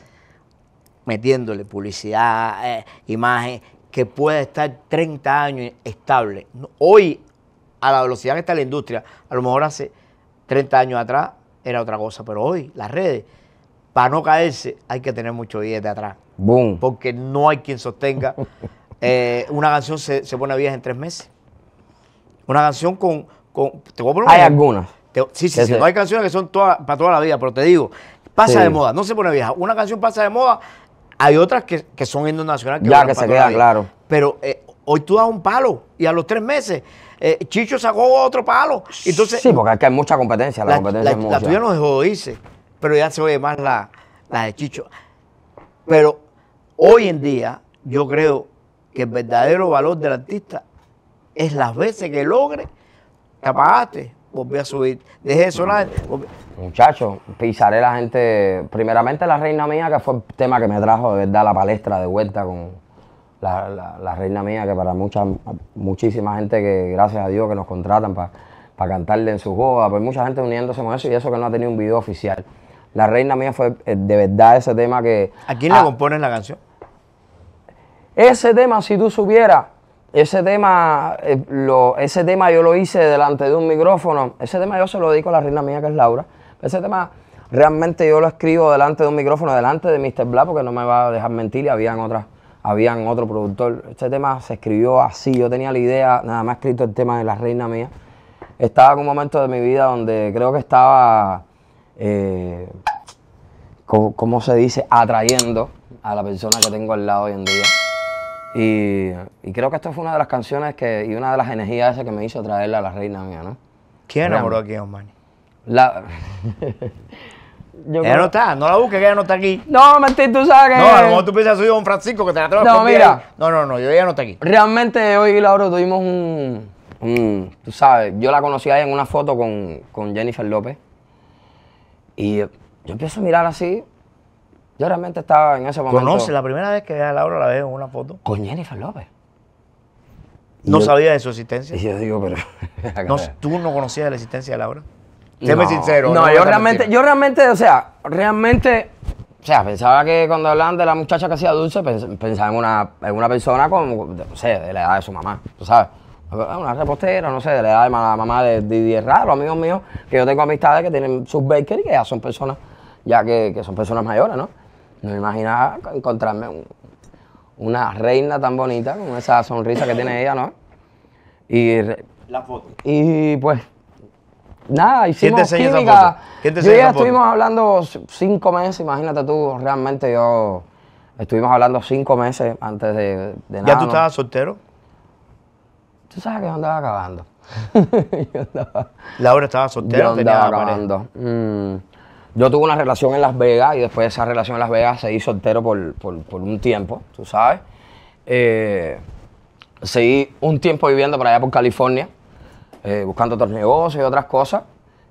metiéndole publicidad, eh, imagen, que pueda estar 30 años estable. Hoy, a la velocidad que está la industria, a lo mejor hace 30 años atrás era otra cosa, pero hoy las redes, para no caerse, hay que tener mucho billete atrás. Boom. Porque no hay quien sostenga Eh, una canción se, pone vieja en tres meses. Una canción con. con te Hay algunas. sí, sí, sí. hay canciones que son para toda la vida, pero te digo, pasa de moda, no se pone vieja. Una canción pasa de moda, hay otras que, que son en nacional Que ya, que se queda, claro. Pero eh, hoy tú das un palo y a los tres meses eh, Chicho sacó otro palo. Entonces, sí, porque aquí hay mucha competencia, la, competencia es La tuya no dejó de pero ya se oye más la, la de Chicho. Pero hoy en día yo creo que el verdadero valor del artista es las veces que logre, te apagaste, volví a subir, deje de sonar. Volví. Muchachos, pisaré la gente, primeramente la reina mía, que fue el tema que me trajo de verdad la palestra de vuelta con la, reina mía, que para mucha, muchísima gente que gracias a Dios que nos contratan para cantarle en su joda. pues mucha gente uniéndose con eso y eso que no ha tenido un video oficial. La reina mía fue eh, de verdad ese tema que... ¿A quién le componen la canción? Ese tema, si tú supieras, ese tema, eh, ese tema yo lo hice delante de un micrófono. Ese tema yo se lo dedico a la reina mía, que es Laura. Ese tema realmente yo lo escribo delante de un micrófono, delante de Mr. Black, porque no me va a dejar mentir. Y habían, otras, habían otro productor. Este tema se escribió así. Yo tenía la idea, nada más escrito el tema de la reina mía. Estaba en un momento de mi vida donde creo que estaba, eh, ¿cómo se dice? Atrayendo a la persona que tengo al lado hoy en día. Y, creo que esta fue una de las canciones que, y una de las energías que me hizo traerla a la reina mía, ¿no? ¿Quién enamoró aquí a Omani? La... ella no está, no la busques, que ella no está aquí. No, mentir, tú sabes que. No, a lo mejor tú piensas soy Don Francisco, que te la traigo No, mira. No, no, no, yo ella no está aquí. Realmente hoy y Lauro tuvimos un, un, Tú sabes, yo la conocí ahí en una foto con, con Jennifer López. Y yo empiezo a mirar así, yo realmente estaba en ese momento. ¿Conoce? La primera vez que ve a Laura la veo en una foto. Con Jennifer López. no sabía de su existencia. Y yo digo, pero. ¿Tú no conocías la existencia de Laura? Séme sincero. No, yo realmente, yo realmente, o sea, realmente. O sea, pensaba que cuando hablaban de la muchacha que hacía dulce, pensaba en una, en una persona como, no sé, de la edad de su mamá, tú sabes. Ah, una repostera, no sé, de la edad de la mamá de Didier Raro, amigos míos, que yo tengo amistades que tienen sus y que ya son personas, ya que son personas mayores, ¿no? No me imaginaba encontrarme una reina tan bonita con esa sonrisa que tiene ella, ¿no? Y la foto. Y pues nada, hicimos ¿Quién te química. Esa foto? ¿Quién yo ya estuvimos hablando cinco meses, imagínate tú, realmente yo estuvimos hablando cinco meses antes de, nada. ¿Ya tú estabas soltero? Tú sabes que yo andaba acabando. yo andaba, Laura estaba soltera, yo yo tuve una relación en Las Vegas y después de esa relación en Las Vegas seguí soltero por, un tiempo, tú sabes. Eh, seguí un tiempo viviendo por allá por California, eh, buscando otros negocios y otras cosas.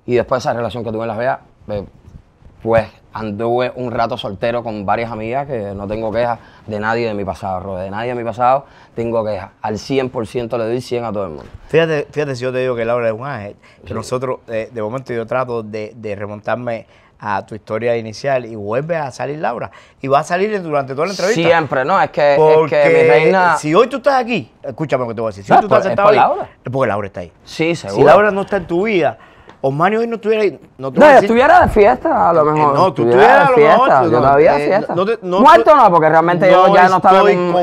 Y después de esa relación que tuve en Las Vegas, eh, pues anduve un rato soltero con varias amigas que no tengo quejas de nadie de mi pasado, De nadie de mi pasado tengo quejas. Al 100% le doy 100 a todo el mundo. Fíjate, fíjate si yo te digo que Laura es un ángel, que nosotros, de momento yo trato de, de remontarme a tu historia inicial y vuelve a salir Laura. Y va a salir durante toda la entrevista. Siempre, no, es que, porque reina. Si hoy tú estás aquí, escúchame lo que te voy a decir. Si hoy tú estás pues, sentado es por ahí, Laura. Es porque Laura está ahí. Sí, seguro. Si Laura no está en tu vida, Osmani hoy no estuviera No, estuviera de fiesta, a lo eh, mejor. no, tú estuvieras de fiesta. Yo todavía de eh, fiesta. Muerto no, porque realmente yo ya no estaba en,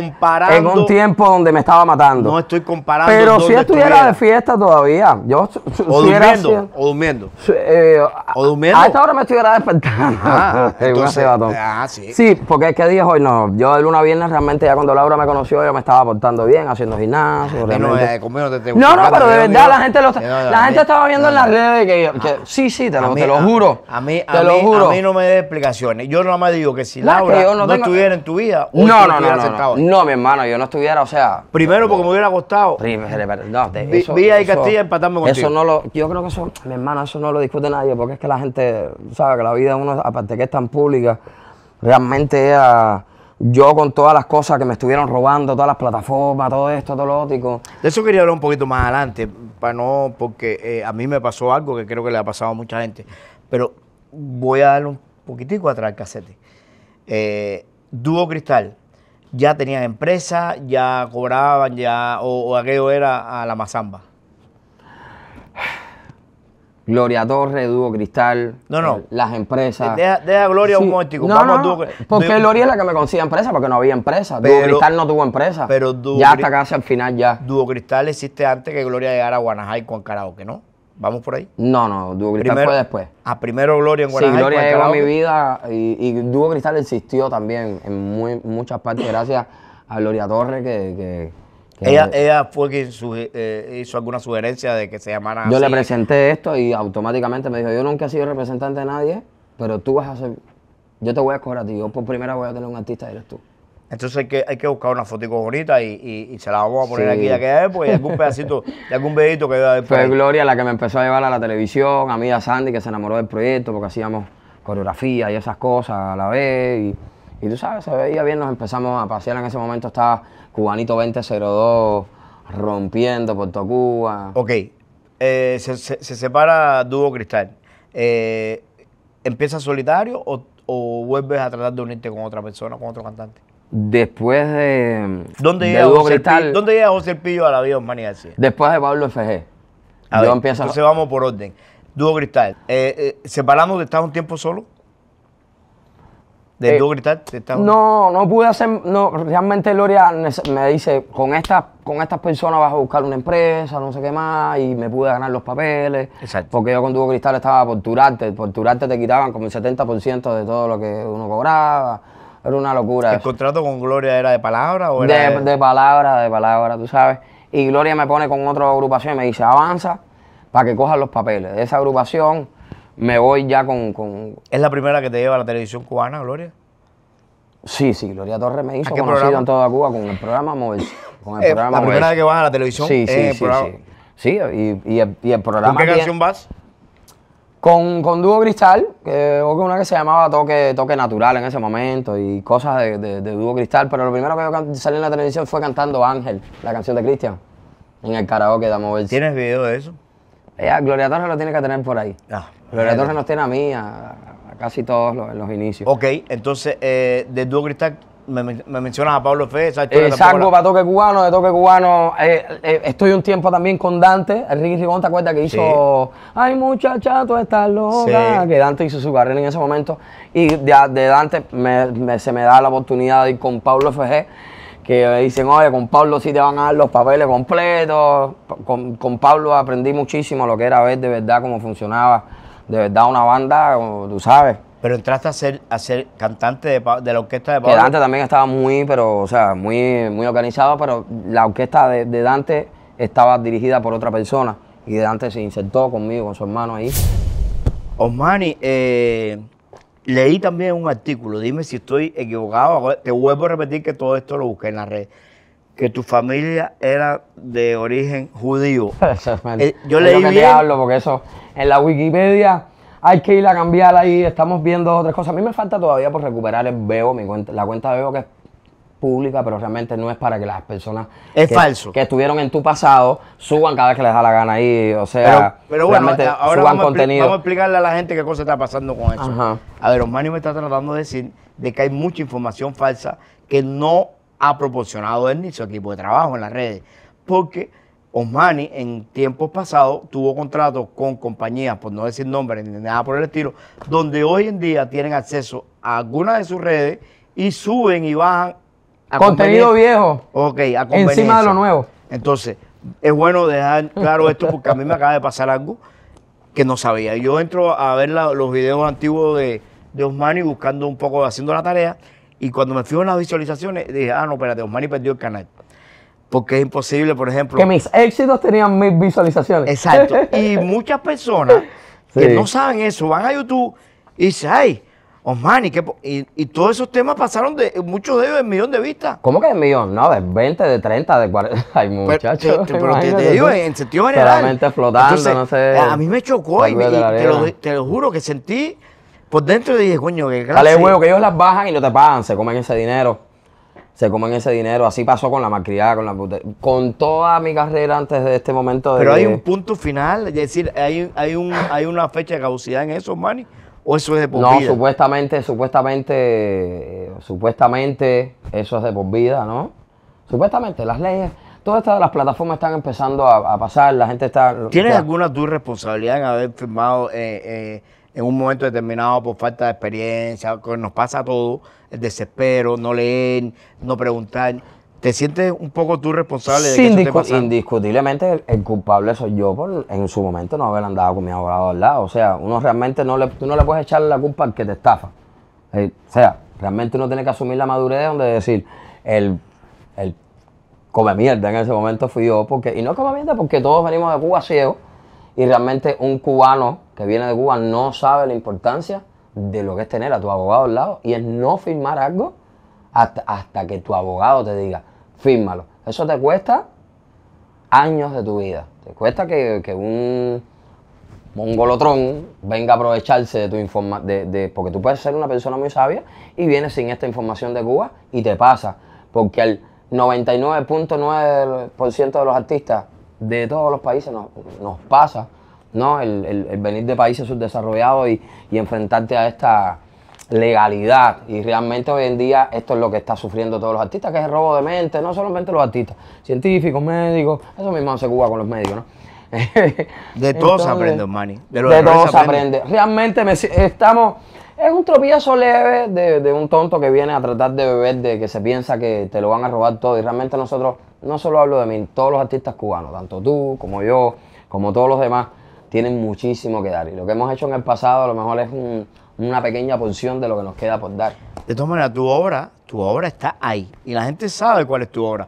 en, un tiempo donde me estaba matando. No estoy comparando. Pero si estuviera, de fiesta todavía. Yo, o, durmiendo, o durmiendo. Eh, o durmiendo. A esta hora me estuviera despertando. Ah, ah, sí. Sí, porque es que dije hoy no. Yo de luna viernes realmente ya cuando Laura me conoció yo me estaba portando bien, haciendo gimnasio. No, no, pero de verdad la gente, la gente estaba viendo en las redes sí, sí, te lo, juro. A mí, a, no me dé explicaciones. Yo nada más digo que si Laura no, estuviera en tu vida, no, no, no, no, mi hermano, yo no estuviera, o sea. Primero porque me hubiera costado. Vía y Castilla empatando contigo. Eso no lo, yo creo que eso, mi hermano, eso no lo discute nadie, porque es que la gente sabe que la vida de uno, aparte que es tan pública, realmente es yo con todas las cosas que me estuvieron robando, todas las plataformas, todo esto, todo lo óptico. De eso quería hablar un poquito más adelante, para no, porque eh, a mí me pasó algo que creo que le ha pasado a mucha gente, pero voy a darle un poquitico atrás al casete. Eh, Dúo Cristal, ya tenían empresa, ya cobraban, ya, o, o aquello era a la mazamba. Gloria Torre, Dúo Cristal, no, no. Eh, las empresas. Deja, Gloria un momento No, no, Porque Gloria es la que me consigue empresa, porque no había empresa. Dúo Cristal no tuvo empresa. Pero Ya hasta casi al final ya. Dúo Cristal existe antes que Gloria llegara a Guanajay con Karaoke, ¿no? ¿Vamos por ahí? No, no, Dúo Cristal fue después. A ah, primero Gloria en Guanajay. Sí, Gloria llegó a mi vida y, Dúo Cristal existió también en muchas partes gracias a Gloria Torre que, que ella, fue quien eh, hizo alguna sugerencia de que se llamara. Yo le presenté esto y automáticamente me dijo: Yo nunca he sido representante de nadie, pero tú vas a ser. Yo te voy a escoger a ti. Yo por primera voy a tener un artista y eres tú. Entonces hay que, hay que buscar una fotico bonita y, y, se la vamos a poner aquí ya que pues algún pedacito, de algún pedito que a Fue Gloria la que me empezó a llevar a la televisión, a mí a Sandy que se enamoró del proyecto porque hacíamos coreografía y esas cosas a la vez. Y tú sabes, se veía bien, nos empezamos a pasear. En ese momento estaba Cubanito 2002 rompiendo Puerto Cuba. Ok, eh, se, separa Dúo Cristal. Eh, ¿Empiezas solitario o, vuelves a tratar de unirte con otra persona, con otro cantante? Después de. ¿Dónde, llega, José Cristal, a la vida García? Después de Pablo FG. A Entonces vamos por orden. Dúo Cristal. Eh, ¿Separamos de estar un tiempo solo? ¿De eh, gritar? No, no pude hacer, no, realmente Gloria me dice, con estas, con estas personas vas a buscar una empresa, no sé qué más, y me pude ganar los papeles. Exacto. Porque yo con Dúo Cristal estaba por turarte, por turarte te quitaban como el 70% de todo lo que uno cobraba. Era una locura. ¿El contrato con Gloria era de palabra o era de, de palabra, de palabra, tú sabes. Y Gloria me pone con otra agrupación y me dice, avanza para que cojan los papeles. De esa agrupación me voy ya con, ¿Es la primera que te lleva a la televisión cubana, Gloria? Sí, sí, Gloria Torres me hizo conocido en toda Cuba con el programa Moverse. Con eh, la primera vez que vas a la televisión sí, sí, sí, sí. y, el, programa... ¿Con qué canción vas? Con, Dúo Cristal, que una que se llamaba Toque, Natural en ese momento y cosas de, de, Dúo Cristal, pero lo primero que yo salí en la televisión fue cantando Ángel, la canción de Cristian, en el karaoke de Moverse. ¿Tienes video de eso? Ya, Gloria Torres lo tiene que tener por ahí. Ah. Entonces nos tienen a mí, a, casi todos en los inicios. Ok, entonces, eh, de Dúo Cristal, me, mencionas a Pablo FG esa historia para Toque Cubano, de Toque Cubano. Eh, eh, estoy un tiempo también con Dante, Enrique Ribón, ¿te acuerdas que hizo Ay muchacha, tú estás loca? Que Dante hizo su carrera en ese momento. Y de, Dante se me da la oportunidad de ir con Pablo FG que dicen, oye, con Pablo sí te van a dar los papeles completos. Con, con, Pablo aprendí muchísimo lo que era ver de verdad cómo funcionaba de verdad una banda, tú sabes. Pero entraste a ser, cantante de, de la orquesta de Pablo. De Dante también estaba muy, pero, o sea, muy, muy organizado, pero la orquesta de, Dante estaba dirigida por otra persona. Y Dante se insertó conmigo, con su hermano ahí. Osmani, eh, leí también un artículo, dime si estoy equivocado, te vuelvo a repetir que todo esto lo busqué en la red que tu familia era de origen judío. Eh, yo leí bien. Hablo porque eso en la Wikipedia hay que ir a cambiar ahí. Estamos viendo otras cosas. A mí me falta todavía por recuperar el Veo, mi cuenta, la cuenta Veo que es pública, pero realmente no es para que las personas que, estuvieron en tu pasado suban cada vez que les da la gana ahí, o sea, ahora suban contenido. explicarle a la gente qué cosa está pasando con eso. A ver, Osmanio me está tratando de decir de que hay mucha información falsa que no ha proporcionado él ni su equipo de trabajo en las redes. Porque Osmani en tiempos pasados tuvo contratos con compañías, por no decir nombres ni nada por el estilo, donde hoy en día tienen acceso a algunas de sus redes y suben y bajan. A Contenido viejo. Ok, Encima de lo nuevo. Entonces, es bueno dejar claro esto porque a mí me acaba de pasar algo que no sabía. Yo entro a ver los videos antiguos de Osmani buscando un poco, haciendo la tarea y cuando me fui a las visualizaciones, dije, ah, no, espérate, Osmani perdió el canal. Porque es imposible, por ejemplo. Que mis éxitos tenían mil visualizaciones. Exacto. Y muchas personas que no saben eso van a YouTube y dicen, ay, Osmani, que y, todos esos temas pasaron de muchos de ellos en millón de vistas. ¿Cómo que en millón? No, de 20, de 30, de 40. hay muchachos. Pero, pero te, digo, en sentido general. Solamente flotando, no sé. A mí me chocó y, te, te lo juro que sentí por pues dentro dije, coño, que clase. Dale huevo, que ellos las bajan y no te pagan, se comen ese dinero. Se comen ese dinero. Así pasó con la malcriada, con la Con toda mi carrera antes de este momento. Pero hay un punto final, es decir, hay, hay, un, hay una fecha de caducidad en eso, Manny. ¿O eso es de por vida? No, supuestamente, supuestamente, supuestamente eso es de por vida, ¿no? Supuestamente, las leyes, todas estas las plataformas están empezando a, pasar, la gente está... ¿Tienes alguna tu responsabilidad en haber firmado eh, eh, en un momento determinado por falta de experiencia, nos pasa todo, el desespero, no leer, no preguntar. ¿Te sientes un poco tú responsable de que eso Indiscutiblemente el, culpable soy yo por en su momento no haber andado con mi abogado al lado. O sea, uno realmente no le, tú no le puedes echar la culpa al que te estafa. Eh, o sea, realmente uno tiene que asumir la madurez donde decir, el, el come mierda en ese momento fui yo. porque Y no come mierda porque todos venimos de Cuba ciegos y realmente un cubano que viene de Cuba no sabe la importancia de lo que es tener a tu abogado al lado y es no firmar algo hasta, que tu abogado te diga, fírmalo. Eso te cuesta años de tu vida. Te cuesta que, un mongolotrón venga a aprovecharse de tu información, de, porque tú puedes ser una persona muy sabia y vienes sin esta información de Cuba y te pasa, porque el 99.9% de los artistas de todos los países nos, nos pasa ¿no? El, venir de países subdesarrollados y, enfrentarte a esta legalidad. Y realmente hoy en día esto es lo que está sufriendo todos los artistas, que es el robo de mente, no solamente los artistas, científicos, médicos, eso mismo hace Cuba con los médicos, ¿no? de todos se aprende, De, todos aprende. Realmente estamos. Es un tropiezo leve de, de, un tonto que viene a tratar de beber, de que se piensa que te lo van a robar todo. Y realmente nosotros, no solo hablo de mí, todos los artistas cubanos, tanto tú como yo, como todos los demás, tienen muchísimo que dar. Y lo que hemos hecho en el pasado a lo mejor es una pequeña porción de lo que nos queda por dar. De todas maneras, tu obra, tu obra está ahí y la gente sabe cuál es tu obra.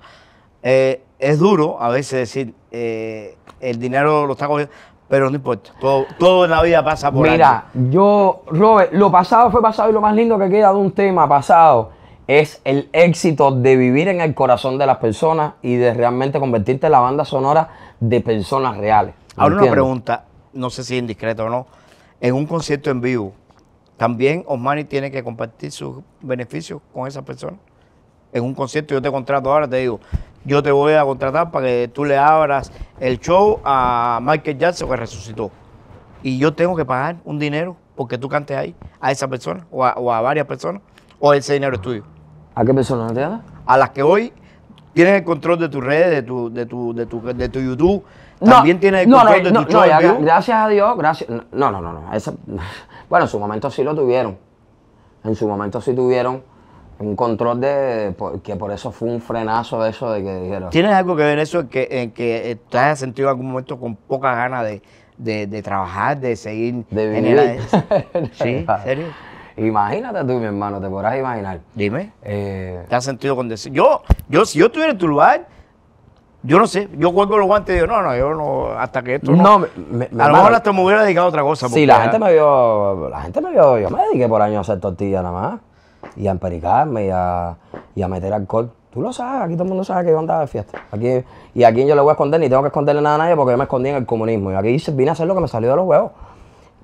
Eh, es duro a veces decir, eh, el dinero lo está cogiendo, pero no importa, todo, en la vida pasa por ahí. Mira, yo, Robert, lo pasado fue pasado y lo más lindo que queda de un tema pasado es el éxito de vivir en el corazón de las personas y de realmente convertirte en la banda sonora de personas reales. Ahora una pregunta, no sé si es indiscreto o no, en un concierto en vivo, también Osmani tiene que compartir sus beneficios con esa persona. En un concierto yo te contrato ahora, te digo, yo te voy a contratar para que tú le abras el show a Michael Jackson que resucitó. Y yo tengo que pagar un dinero porque tú cantes ahí a esa persona o a, varias personas o ese dinero es tuyo. ¿A qué personas, te da? A las que hoy tienes el control de tus redes, de tu, de tu, de tu, de tu YouTube. También tienes el control de tu show Gracias a Dios, gracias. No, no, no, no. bueno, en su momento sí lo tuvieron. En su momento sí tuvieron un control de. que por eso fue un frenazo de eso de que dijeron. ¿Tienes algo que ver en eso en que, te has sentido en algún momento con poca ganas de, de, trabajar, de seguir? De vivir. ¿Sí? ¿En serio? Imagínate tú, mi hermano, te podrás imaginar. Dime. Eh, ¿Te has sentido con Yo, yo, si yo estuviera en tu lugar, yo no sé, yo cuelgo los guantes y digo, no, no, yo no, hasta que esto no. a lo mejor hasta me hubiera dedicado a otra cosa. Sí, la gente me vio, la gente me vio, yo me dediqué por años a hacer tortillas nada más, y a empericarme y a, meter alcohol. Tú lo sabes, aquí todo el mundo sabe que yo andaba de fiesta. Aquí, y aquí yo le voy a esconder, ni tengo que esconderle nada a nadie porque yo me escondí en el comunismo. Y aquí vine a hacer lo que me salió de los huevos.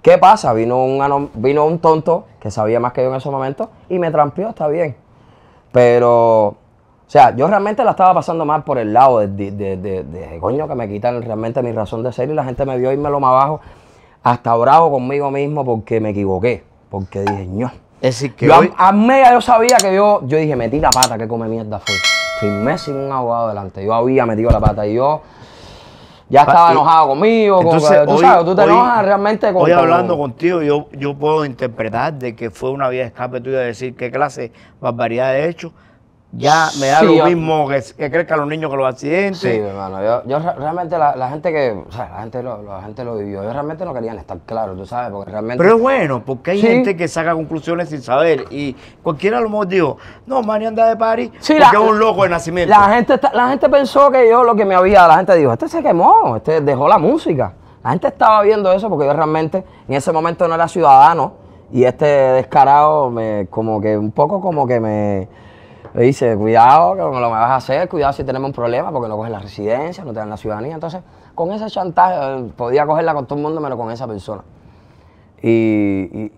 ¿Qué pasa? Vino un, vino un tonto que sabía más que yo en ese momento y me trampió está bien. Pero o sea, yo realmente la estaba pasando mal por el lado de, coño que me quitan realmente mi razón de ser y la gente me vio irme lo más abajo, hasta bravo conmigo mismo porque me equivoqué, porque dije, ño. Es que yo, a, media yo sabía que yo, yo dije, metí la pata, que come mierda fue. Firmé sin un abogado delante, yo había metido la pata y yo ya estaba enojado conmigo. con, tú sabes, tú te enojas realmente conmigo. Hoy hablando contigo, yo, yo puedo interpretar de que fue una vía de escape tuya decir qué clase barbaridad de hecho ya me da lo mismo que, que, crezcan los niños que los accidentes. Sí, hermano, yo, realmente la, gente que, o sea, la gente, lo, vivió, yo realmente no querían estar claro, tú sabes, porque realmente... Pero es bueno, porque hay gente que saca conclusiones sin saber y cualquiera lo mejor dijo, no, Mani anda de París porque es un loco de nacimiento. La gente, la gente pensó que yo lo que me había, la gente dijo, este se quemó, este dejó la música. La gente estaba viendo eso porque yo realmente en ese momento no era ciudadano y este descarado me, como que un poco como que me le dice, cuidado, que lo me vas a hacer, cuidado si tenemos un problema, porque no coges la residencia, no te dan la ciudadanía. Entonces, con ese chantaje, eh, podía cogerla con todo el mundo menos con esa persona. Y,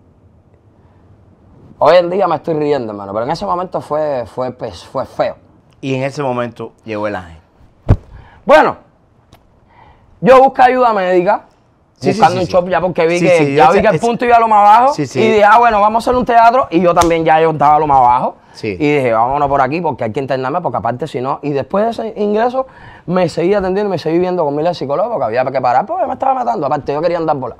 hoy en día me estoy riendo, hermano, pero en ese momento fue, fue, pues, fue feo. Y en ese momento llegó el ángel. Bueno, yo busqué ayuda médica, buscando un shop ya porque vi que ya vi que el punto iba a lo más abajo y dije, ah, bueno, vamos a hacer un teatro y yo también ya yo estaba a lo más abajo y dije, vámonos por aquí porque hay que internarme porque aparte si no, y después de ese ingreso me seguí atendiendo, me seguí viendo con miles de psicólogos porque había que parar porque me estaba matando, aparte yo quería andar por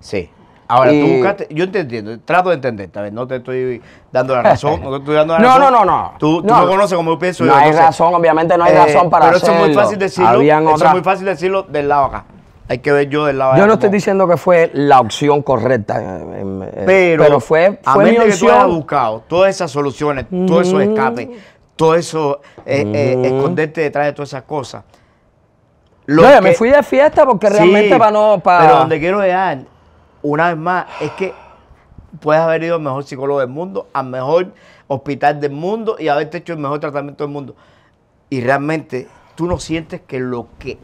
Sí. Ahora, tú buscaste, yo te entiendo, trato de entender, tal vez no te estoy dando la razón, no estoy dando la no, No, no, Tú, no. me conoces como yo pienso. No hay razón, obviamente no hay eh, razón para hacerlo. Pero eso es muy fácil decirlo, eso es muy fácil decirlo del lado acá. Hay que ver yo del lado. Yo no estoy diciendo que fue la opción correcta, eh, em, eh, pero, fue, fue a que tú buscado todas esas soluciones, todo todos esos escapes, todo eso eh, esconderte detrás de todas esas cosas. Lo no, me fui de fiesta porque realmente para no Pero donde quiero llegar una vez más es que puedes haber ido al mejor psicólogo del mundo, al mejor hospital del mundo y haberte hecho el mejor tratamiento del mundo. Y realmente tú no sientes que lo que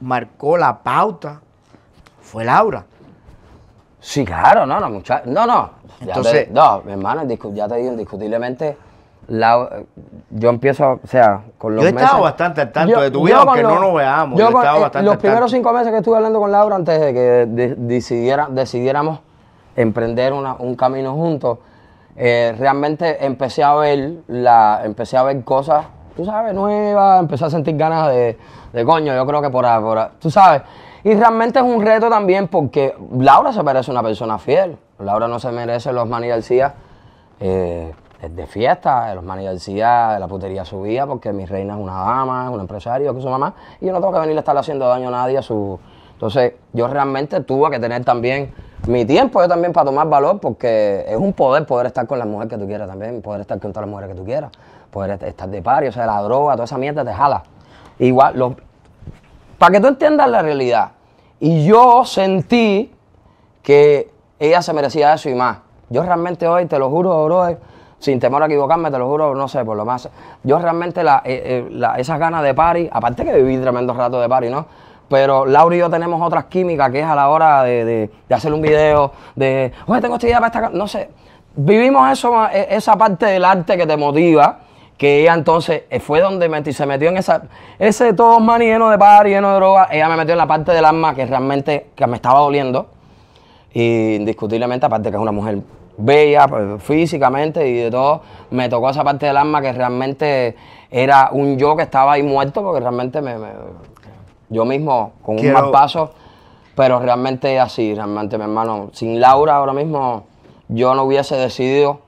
marcó la pauta fue Laura. Sí, claro, no, no, muchachos. No, no. Entonces, no, mi hermano, ya te digo, indiscutiblemente, la, yo empiezo, o sea, con los. Yo he estado bastante al tanto de tu vida, aunque no nos veamos. Yo, estado bastante eh, al bastante Los primeros cinco meses que estuve hablando con Laura antes de que decidiéramos emprender un camino juntos, eh, realmente empecé a ver la, empecé a ver cosas tú sabes, nueva, iba a sentir ganas de, coño, yo creo que por ahora, tú sabes. Y realmente es un reto también porque Laura se merece una persona fiel. Laura no se merece los Manny García eh, de fiesta, eh, los Manny de la putería subía, porque mi reina es una dama, es un empresario, que es su mamá, y yo no tengo que venir a estar haciendo daño a nadie a su... Entonces, yo realmente tuve que tener también mi tiempo, yo también para tomar valor, porque es un poder poder estar con las mujeres que tú quieras también, poder estar con todas las mujeres que tú quieras. Pues estar de pari, o sea, la droga, toda esa mierda te jala. Igual, lo para que tú entiendas la realidad. Y yo sentí que ella se merecía eso y más. Yo realmente hoy, te lo juro, sin temor a equivocarme, te lo juro, no sé, por lo más. Yo realmente eh, eh, esas ganas de party, aparte que viví tremendo rato de party, ¿no? Pero Laura y yo tenemos otras químicas que es a la hora de, de, hacer un video, de, oye, tengo esta idea para esta. No sé. Vivimos eso, eh, esa parte del arte que te motiva que ella entonces eh, fue donde se metió en esa, ese todo man lleno de par, lleno de droga. Ella me metió en la parte del alma que realmente que me estaba doliendo. Y indiscutiblemente, aparte que es una mujer bella pues, físicamente y de todo, me tocó esa parte del alma que realmente era un yo que estaba ahí muerto, porque realmente me, yo mismo con un mal paso, pero realmente así, realmente mi hermano, sin Laura ahora mismo yo no hubiese decidido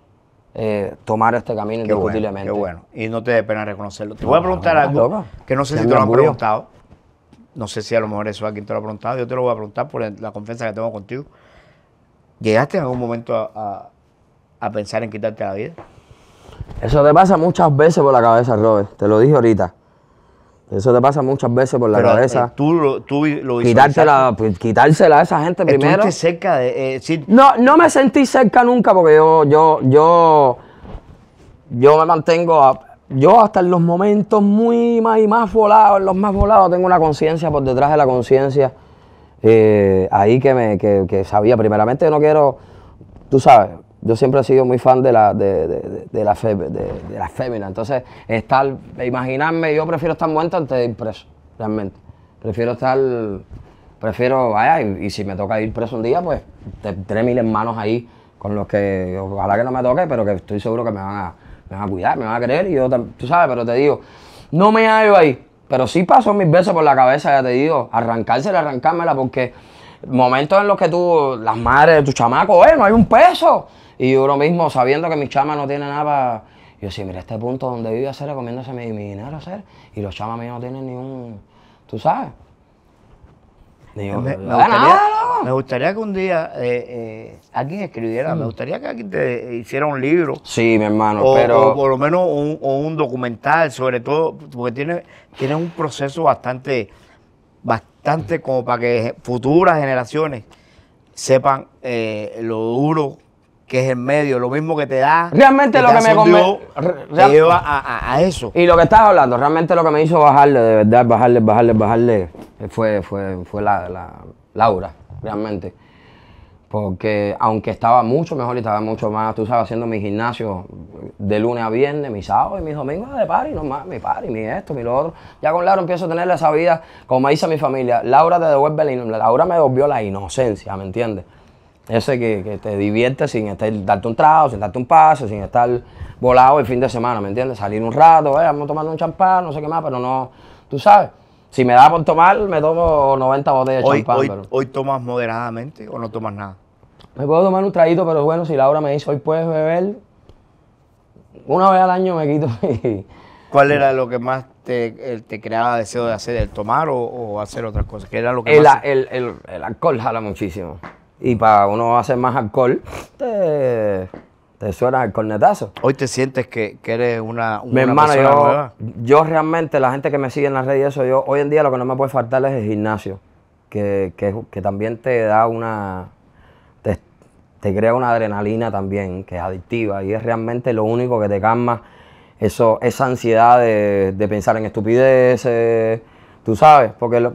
eh, tomar este camino indiscutiblemente. qué bueno. Y no te dé pena reconocerlo. Te voy a preguntar algo que no sé si te lo han preguntado. No sé si a lo mejor eso alguien te lo ha preguntado. Yo te lo voy a preguntar por la confianza que tengo contigo. ¿Llegaste en algún momento a, a, a pensar en quitarte la vida? Eso te pasa muchas veces por la cabeza, Robert. Te lo dije ahorita. Eso te pasa muchas veces por la eh, cabeza. tú pues, quitársela, a esa gente primero. Eh, no, no me sentí cerca nunca porque yo, yo, yo, me mantengo... yo hasta en los momentos muy más y más volados, en los más volados, tengo una conciencia por detrás de la conciencia. Eh, ahí que, me, que, que sabía primeramente, yo no quiero, tú sabes, yo siempre he sido muy fan de la, de, de, de la, fe, de, la fémina. Entonces, estar, imaginarme, yo prefiero estar muerto antes de ir preso, realmente. Prefiero estar, prefiero, vaya, y, si me toca ir preso un día, pues tendré mil hermanos ahí con los que ojalá que no me toque, pero que estoy seguro que me van a, cuidar, me van a querer. Y yo, tú sabes, pero te digo, no me hallo ahí. Pero sí paso mis besos por la cabeza, ya te digo, arrancársela, arrancármela, porque momentos en los que tú, las madres de tu chamaco, eh, no hay un peso. Y yo mismo, sabiendo que mi chama no tiene nada para... Yo decía, mira, este punto donde vive hacer comiéndose mi, dinero dinero hacer. Y los chamas míos no tienen ni un... ¿Tú sabes? me, gustaría, que un día eh, eh, alguien escribiera, me mm. gustaría que alguien te hiciera un libro. Sí, mi hermano, pero... O por lo menos un, documental, sobre todo, porque tiene, tiene un proceso bastante, bastante como para que futuras generaciones sepan eh, lo duro que es el medio, lo mismo que te da. Realmente lo que me convenció. lleva a, eso. Y lo que estás hablando, realmente lo que me hizo bajarle, de verdad, bajarle, bajarle, bajarle, fue, fue, fue la, la Laura, realmente. Porque aunque estaba mucho mejor y estaba mucho más, tú sabes, haciendo mi gimnasio de lunes a viernes, mis sábados y mis domingos de party, más, mi party, mi esto, mi lo otro. Ya con Laura empiezo a tener esa vida, como me dice mi familia, Laura te devuelve Laura me devolvió la inocencia, ¿me entiendes? ese que, que te divierte sin estar, darte un trago, sin darte un paso, sin estar volado el fin de semana, ¿me entiendes? Salir un rato, vamos tomando un champán, no sé qué más, pero no, tú sabes. Si me da por tomar, me tomo 90 botellas de champán. Hoy, tomas moderadamente o no tomas nada? Me puedo tomar un traguito, pero bueno, si Laura me dice hoy puedes beber, una vez al año me quito ¿Cuál era lo que más te, eh, te creaba deseo de hacer, el tomar o, hacer otras cosas? ¿Qué era lo que el, el, el alcohol jala muchísimo. Y para uno hacer más alcohol, te, suena el cornetazo. Hoy te sientes que, eres una, Mi hermano, persona yo, yo realmente, la gente que me sigue en las redes y eso, yo hoy en día lo que no me puede faltar es el gimnasio, que, que, también te da una... Te, crea una adrenalina también, que es adictiva, y es realmente lo único que te calma eso, esa ansiedad de, de pensar en estupideces, tú sabes, porque... Lo,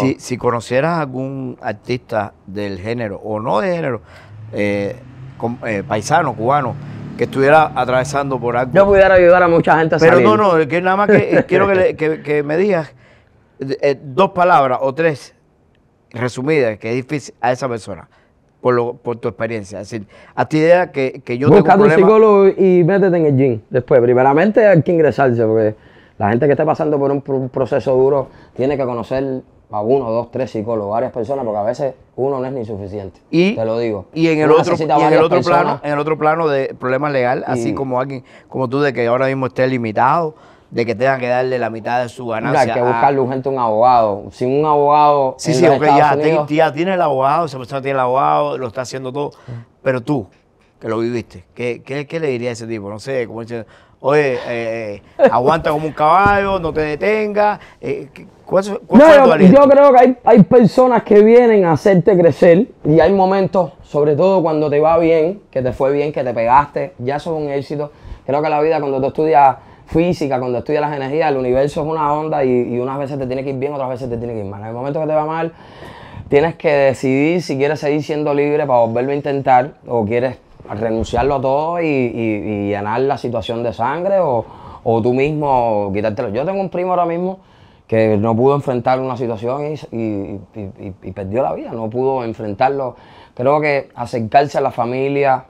si, si, conocieras algún artista del género, o no de género, eh, eh, paisano, cubano, que estuviera atravesando por algo. Yo pudiera ayudar a mucha gente a Pero no, no, que nada más que, eh, quiero que, me digas dos palabras o tres resumidas que es difícil a esa persona. Por, lo, por tu experiencia. Es decir, a ti idea que, que yo Busca tengo un problema. psicólogo y métete en el gym después. Primeramente hay que ingresarse porque la gente que está pasando por un, proceso duro tiene que conocer a uno, dos, tres psicólogos, varias personas, porque a veces uno no es ni suficiente. Y, te lo digo. Y en el otro, otro plano, en el otro plano de problema legal, así como alguien, como tú, de que ahora mismo esté limitado, de que tenga que darle la mitad de su ganancia. Mira, hay que buscarle urgente un abogado. Sin un abogado. Sí, sí, ya, tiene el abogado, esa persona tiene el abogado, lo está haciendo todo. Pero tú, que lo viviste, ¿qué, le diría a ese tipo? No sé, como dice oye, eh, eh, aguanta como un caballo, no te detenga. no, eh, yo, creo que hay, hay, personas que vienen a hacerte crecer y hay momentos, sobre todo cuando te va bien, que te fue bien, que te pegaste, ya son un éxito. Creo que la vida cuando tú estudias física, cuando estudias las energías, el universo es una onda y, y unas veces te tiene que ir bien, otras veces te tiene que ir mal. En el momento que te va mal, tienes que decidir si quieres seguir siendo libre para volverlo a intentar o quieres renunciarlo a todo y, y, llenar la situación de sangre o, o, tú mismo quitártelo. Yo tengo un primo ahora mismo que no pudo enfrentar una situación y, perdió la vida, no pudo enfrentarlo. Creo que acercarse a la familia,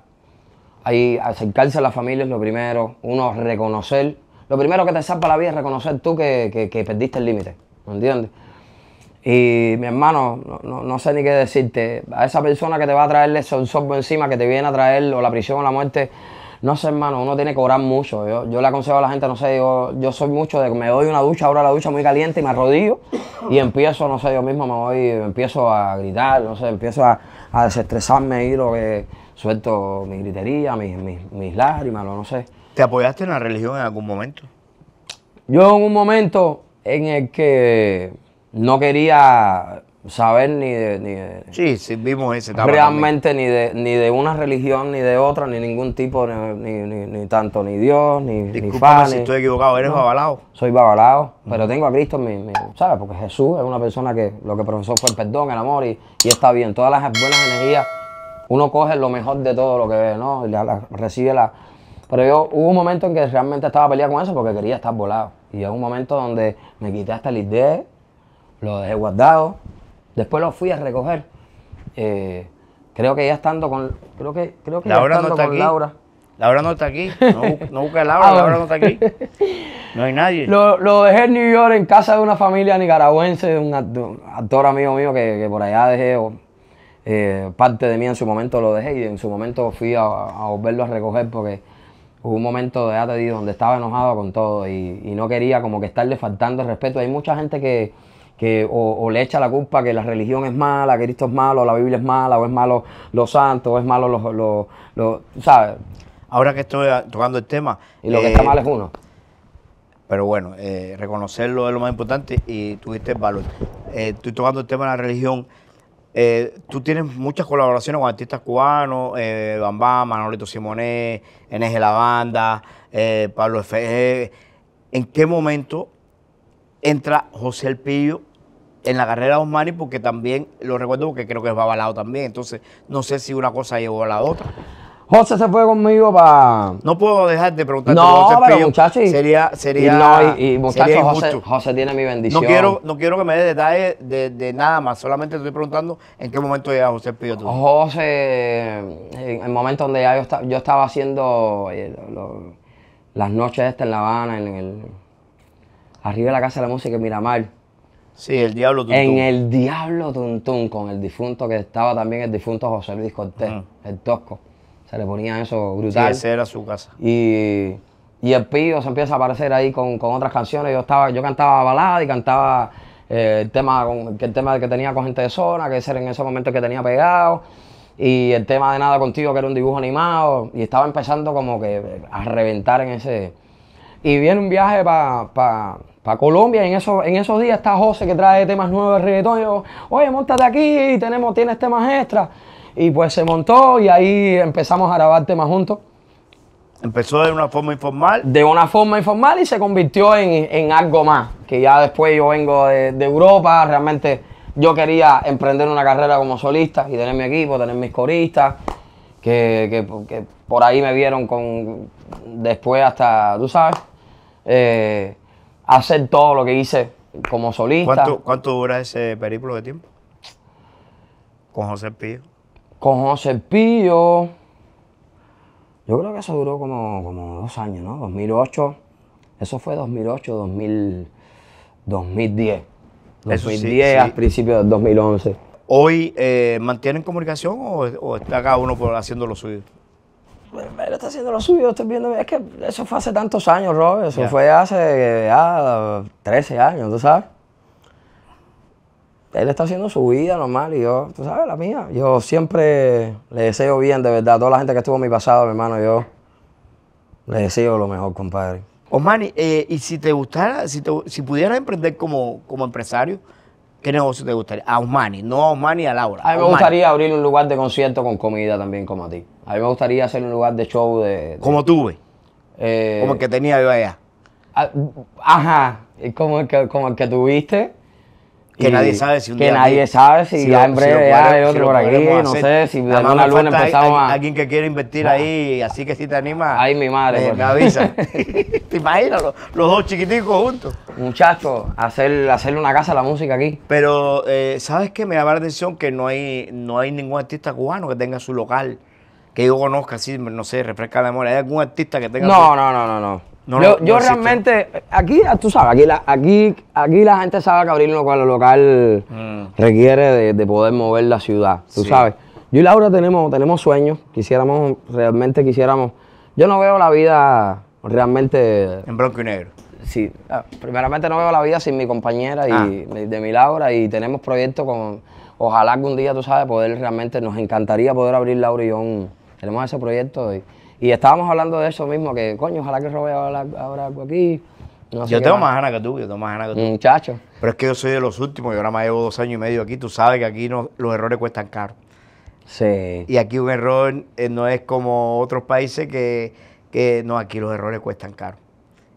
ahí, acercarse a la familia es lo primero, uno reconocer, lo primero que te salva la vida es reconocer tú que, que perdiste el límite, ¿me entiendes? Y mi hermano, no, sé ni qué decirte. A esa persona que te va a traerle el sorbo encima, que te viene a traer o la prisión o la muerte, no sé, hermano, uno tiene que orar mucho. Yo, le aconsejo a la gente, no sé, yo, yo soy mucho de que me doy una ducha, ahora la ducha muy caliente y me arrodillo y empiezo, no sé, yo mismo me voy, empiezo a gritar, no sé, empiezo a, desestresarme y lo que suelto mi gritería, mis, mis, mis lágrimas, no sé. ¿Te apoyaste en la religión en algún momento? Yo en un momento en el que no quería saber ni de, ni sí, vimos realmente ni de ni de una religión ni de otra ni ningún tipo ni, tanto ni Dios ni Discúlpame ni si estoy equivocado eres no, soy babalao pero tengo a Cristo en mi, mi, sabes porque Jesús es una persona que lo que profesó fue el perdón el amor y, está bien todas las buenas energías uno coge lo mejor de todo lo que ve no y recibe la pero yo hubo un momento en que realmente estaba peleado con eso porque quería estar volado y en un momento donde me quité hasta la idea lo dejé guardado. Después lo fui a recoger. Eh, creo que ya estando con. Creo que, creo que Laura no está aquí. Laura. Laura no está aquí. No, busca a Laura, ah, Laura no está aquí. No hay nadie. Lo, dejé en New York en casa de una familia nicaragüense, de un actor amigo mío que, por allá dejé. Eh, parte de mí en su momento lo dejé y en su momento fui a, volverlo a recoger porque hubo un momento de donde estaba enojado con todo y, y, no quería como que estarle faltando el respeto. Hay mucha gente que, que o, le echa la culpa que la religión es mala, que Cristo es malo, la Biblia es mala, o es malo los santos, o es malo los, los, ¿sabes? Ahora que estoy ah, tocando el tema... Y lo que eh, está mal es uno. Pero bueno, eh, reconocerlo es lo más importante y tuviste valor. Eh, estoy tocando el tema de la religión. tú tienes muchas colaboraciones con artistas cubanos, eh, Bambam, Manolito Simonet, NG La Banda, Pablo FG. ¿En qué momento entra José El Pillo en la carrera de Osmani porque también lo recuerdo porque creo que es avalado también. Entonces, no sé si una cosa llevó a la otra. José se fue conmigo para. No puedo dejar de preguntarte. No, José pero muchachos. Sería. sería y, muchachos, José, José, tiene mi bendición. No quiero, no quiero que me dé detalles de, de, nada más. Solamente estoy preguntando en qué momento llega José Pío tú. José, en el momento donde ya yo, estaba, yo estaba haciendo eh, las noches estas en La Habana, en el, arriba de la Casa de la Música en Miramar Sí, el Diablo Tuntún. En el Diablo Tuntún, con el difunto que estaba también el difunto José Luis Cortés, el Tosco. Se le ponía eso brutal. Sí, ese era su casa. Y, el Pío se empieza a aparecer ahí con, otras canciones. Yo estaba, yo cantaba balada y cantaba eh, el tema con, el tema que tenía con gente de zona, que ese era en ese momento que tenía pegado. Y el tema de Nada Contigo, que era un dibujo animado. Y estaba empezando como que a reventar en ese, y viene un viaje para Colombia. Y en, esos, en esos días está José que trae temas nuevos de reggaetón. oye, montate aquí, tenemos, tienes temas extra. Y pues se montó y ahí empezamos a grabar temas juntos. Empezó de una forma informal. De una forma informal y se convirtió en, algo más. Que ya después yo vengo de, Europa, realmente yo quería emprender una carrera como solista y tener mi equipo, tener mis coristas, que, que por ahí me vieron con después hasta, tú sabes, eh, hacer todo lo que hice como solista. ¿Cuánto, dura ese periplo de tiempo? Con José Pío? Con José Pío... Yo creo que eso duró como, como dos años, ¿no? 2008. Eso fue 2008, 2000, 2010. 2010 a principios del 2011. ¿Hoy eh, mantienen comunicación o, o está cada uno haciendo lo suyo? Pues, él está haciendo lo suyo, estoy viendo. Es que eso fue hace tantos años, Rob. Eso fue hace 13 ah, años, ¿tú sabes? Él está haciendo su vida normal y yo, tú sabes, la mía. Yo siempre le deseo bien, de verdad. a Toda la gente que estuvo en mi pasado, mi hermano, yo le deseo lo mejor, compadre. Osmani, eh, y si te gustara, si, pudieras emprender como, como empresario, ¿Qué negocio te gustaría? A Osmani, no a Osmani, a Laura. A mí me gustaría abrir un lugar de concierto con comida también como a ti. A mí me gustaría hacer un lugar de show de... como tuve. Eh, como el que tenía yo allá. Ah, ajá, como el que, como el que tuviste. Que nadie sabe si un que Que nadie sabe si, en breve otro por aquí. No sé si de alguna luna empezamos Alguien que quiere invertir ah. ahí, así que si te anima Ahí mi madre. avisa. ¿Te imaginas los, dos chiquiticos juntos? Muchachos, hacer, hacerle una casa a la música aquí. Pero, eh, ¿sabes qué? Me llama la atención que no hay, no hay ningún artista cubano que tenga su local. Que yo conozca, así, no sé, refresca la memoria. ¿Hay algún artista que tenga.? No, no, no, no, no yo, realmente, aquí, ah, tú sabes, aquí la, aquí, aquí la gente sabe que abrir un local, local mm. requiere de, poder mover la ciudad, tú sabes. Yo y Laura tenemos, tenemos sueños, quisiéramos, realmente quisiéramos. Yo no veo la vida realmente... En blanco y negro. Sí, ah, primeramente no veo la vida sin mi compañera y ah. de mi Laura y tenemos proyectos con... Ojalá que un día, tú sabes, poder realmente, nos encantaría poder abrir Laura y yo Tenemos ese proyecto y y estábamos hablando de eso mismo, que coño, ojalá que robe ahora, algo aquí. yo tengo más ganas que tú, yo tengo más ganas que tú. Muchacho. Pero es que yo soy de los últimos, yo ahora más llevo dos años y medio aquí. Tú sabes que aquí los errores cuestan caro. Sí. Y aquí un error eh, no es como otros países que, no, aquí los errores cuestan caro.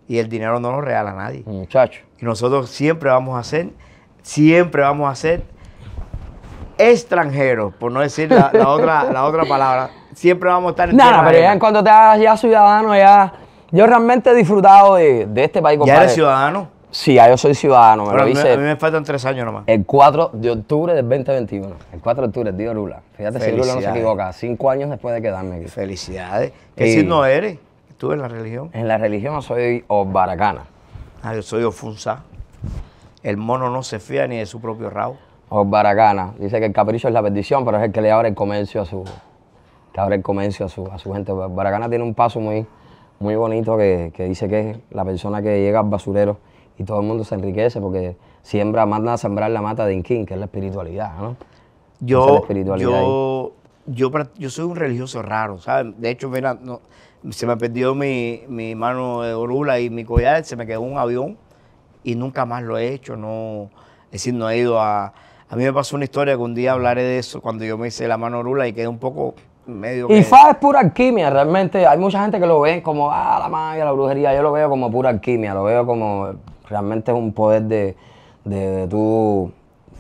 Y el dinero no lo regala nadie. Muchacho. Y nosotros siempre vamos a hacer, siempre vamos a hacer extranjeros, por no decir la, otra, palabra, siempre vamos a estar en Nada, pero ya en cuanto te hagas ya ciudadano, ya. Yo realmente he disfrutado de, este país. Compadre. ¿Ya eres ciudadano? Sí, yo soy ciudadano. Me lo a, mí, a mí me faltan tres años nomás. El 4 de octubre del 2021. El 4 de octubre, tío Lula. Fíjate si Lula no se equivoca. Cinco años después de quedarme aquí. Felicidades. ¿Qué signo eres? ¿Tú en la religión? En la religión soy Osbaracana. Ah, yo soy ofunza El mono no se fía ni de su propio rabo. O Baracana dice que el capricho es la bendición, pero es el que le abre el comercio a su, abre el comercio a su, a su gente. Baracana tiene un paso muy, muy bonito que, dice que es la persona que llega al basurero y todo el mundo se enriquece porque siembra, manda a sembrar la mata de Inquín, que es la espiritualidad, ¿no? Yo, yo, yo, soy un religioso raro, ¿sabes? De hecho, se me perdió mi, mano de orula y mi collar, se me quedó un avión y nunca más lo he hecho, no, es decir, no he ido a a mí me pasó una historia que un día hablaré de eso cuando yo me hice la mano rula y quedé un poco medio. Y Fa es pura alquimia, realmente. Hay mucha gente que lo ve como, ah, la magia, la brujería. Yo lo veo como pura alquimia, lo veo como realmente es un poder de, de, tu.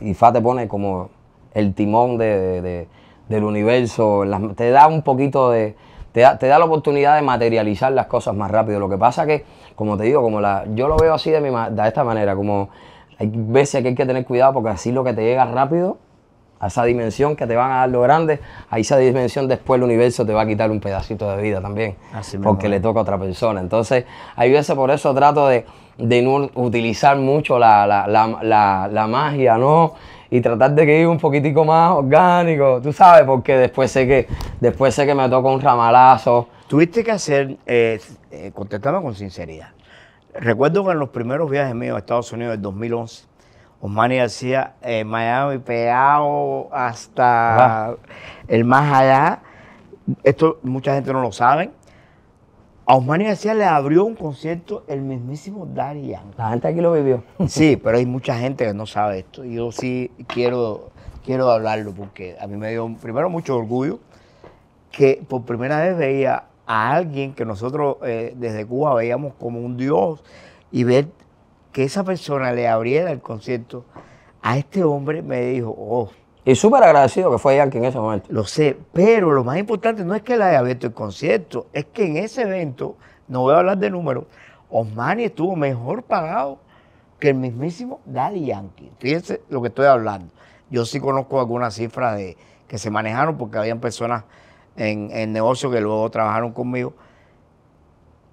Y Fa te pone como el timón de, del universo, te da un poquito de. Te da, te da, la oportunidad de materializar las cosas más rápido. Lo que pasa que, como te digo, como la, yo lo veo así de, mi, de esta manera, como hay veces que hay que tener cuidado porque así lo que te llega rápido, a esa dimensión que te van a dar lo grande, a esa dimensión después el universo te va a quitar un pedacito de vida también, porque le toca a otra persona. Entonces, hay veces por eso trato de, no utilizar mucho la, magia, ¿no? Y tratar de que ir un poquitico más orgánico, tú sabes, porque después sé que, después sé que me toca un ramalazo. Tuviste que hacer, eh, eh con sinceridad, Recuerdo que en los primeros viajes míos a Estados Unidos del 2011, Osmani hacía eh, Miami pegado hasta el más allá. Esto mucha gente no lo sabe. A Osmani García le abrió un concierto el mismísimo Darian. La gente aquí lo vivió. Sí, pero hay mucha gente que no sabe esto. Yo sí quiero, quiero hablarlo porque a mí me dio primero mucho orgullo que por primera vez veía a alguien que nosotros eh, desde Cuba veíamos como un dios y ver que esa persona le abriera el concierto a este hombre me dijo, oh. Y súper agradecido que fue Yankee en ese momento. Lo sé, pero lo más importante no es que le haya abierto el concierto, es que en ese evento, no voy a hablar de números, Osmani estuvo mejor pagado que el mismísimo Daddy Yankee. Fíjense lo que estoy hablando. Yo sí conozco algunas cifras de que se manejaron porque habían personas en, el negocio que luego trabajaron conmigo.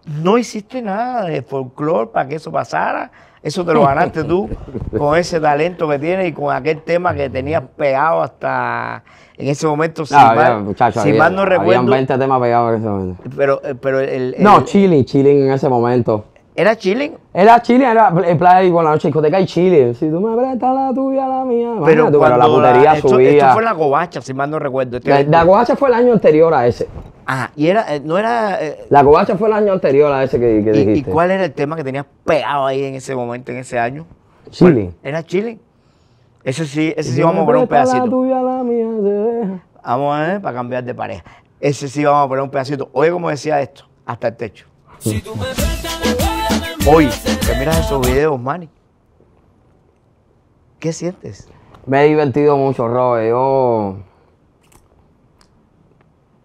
No hiciste nada de folclore para que eso pasara. Eso te lo ganaste tú con ese talento que tienes y con aquel tema que tenías pegado hasta en ese momento. Si, más no recuerdo. temas Pero, eh, pero el, no, chile chilling en ese momento. ¿Era Chile Era Chile era playa play con la noche discoteca y Chile Si tú me prestas la tuya, la mía. Pero, la putería subía. Esto fue la Cobacha, si mal no recuerdo. Este la, Cobacha fue el año anterior a ese. Ah, y era, eh, no era. Eh, la Cobacha fue el año anterior a ese que, dijiste. ¿Y cuál era el tema que tenías pegado ahí en ese momento, en ese año? Chile ¿Era Chile Ese sí, ese sí vamos a poner un pedacito. La tuya, la mía, Vamos a ver, para cambiar de pareja. Ese sí vamos a poner un pedacito. Oye, como decía esto, hasta el techo. Si tú me prestas Hoy, que miras esos videos, Manny, ¿qué sientes? Me he divertido mucho, Robert. Yo,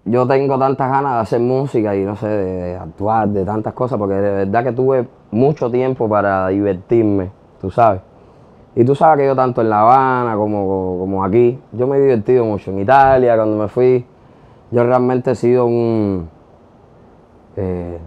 yo tengo tantas ganas de hacer música y no sé, de, actuar, de tantas cosas, porque de verdad que tuve mucho tiempo para divertirme, tú sabes. Y tú sabes que yo tanto en La Habana como, aquí, yo me he divertido mucho. En Italia, cuando me fui, yo realmente he sido un... Eh,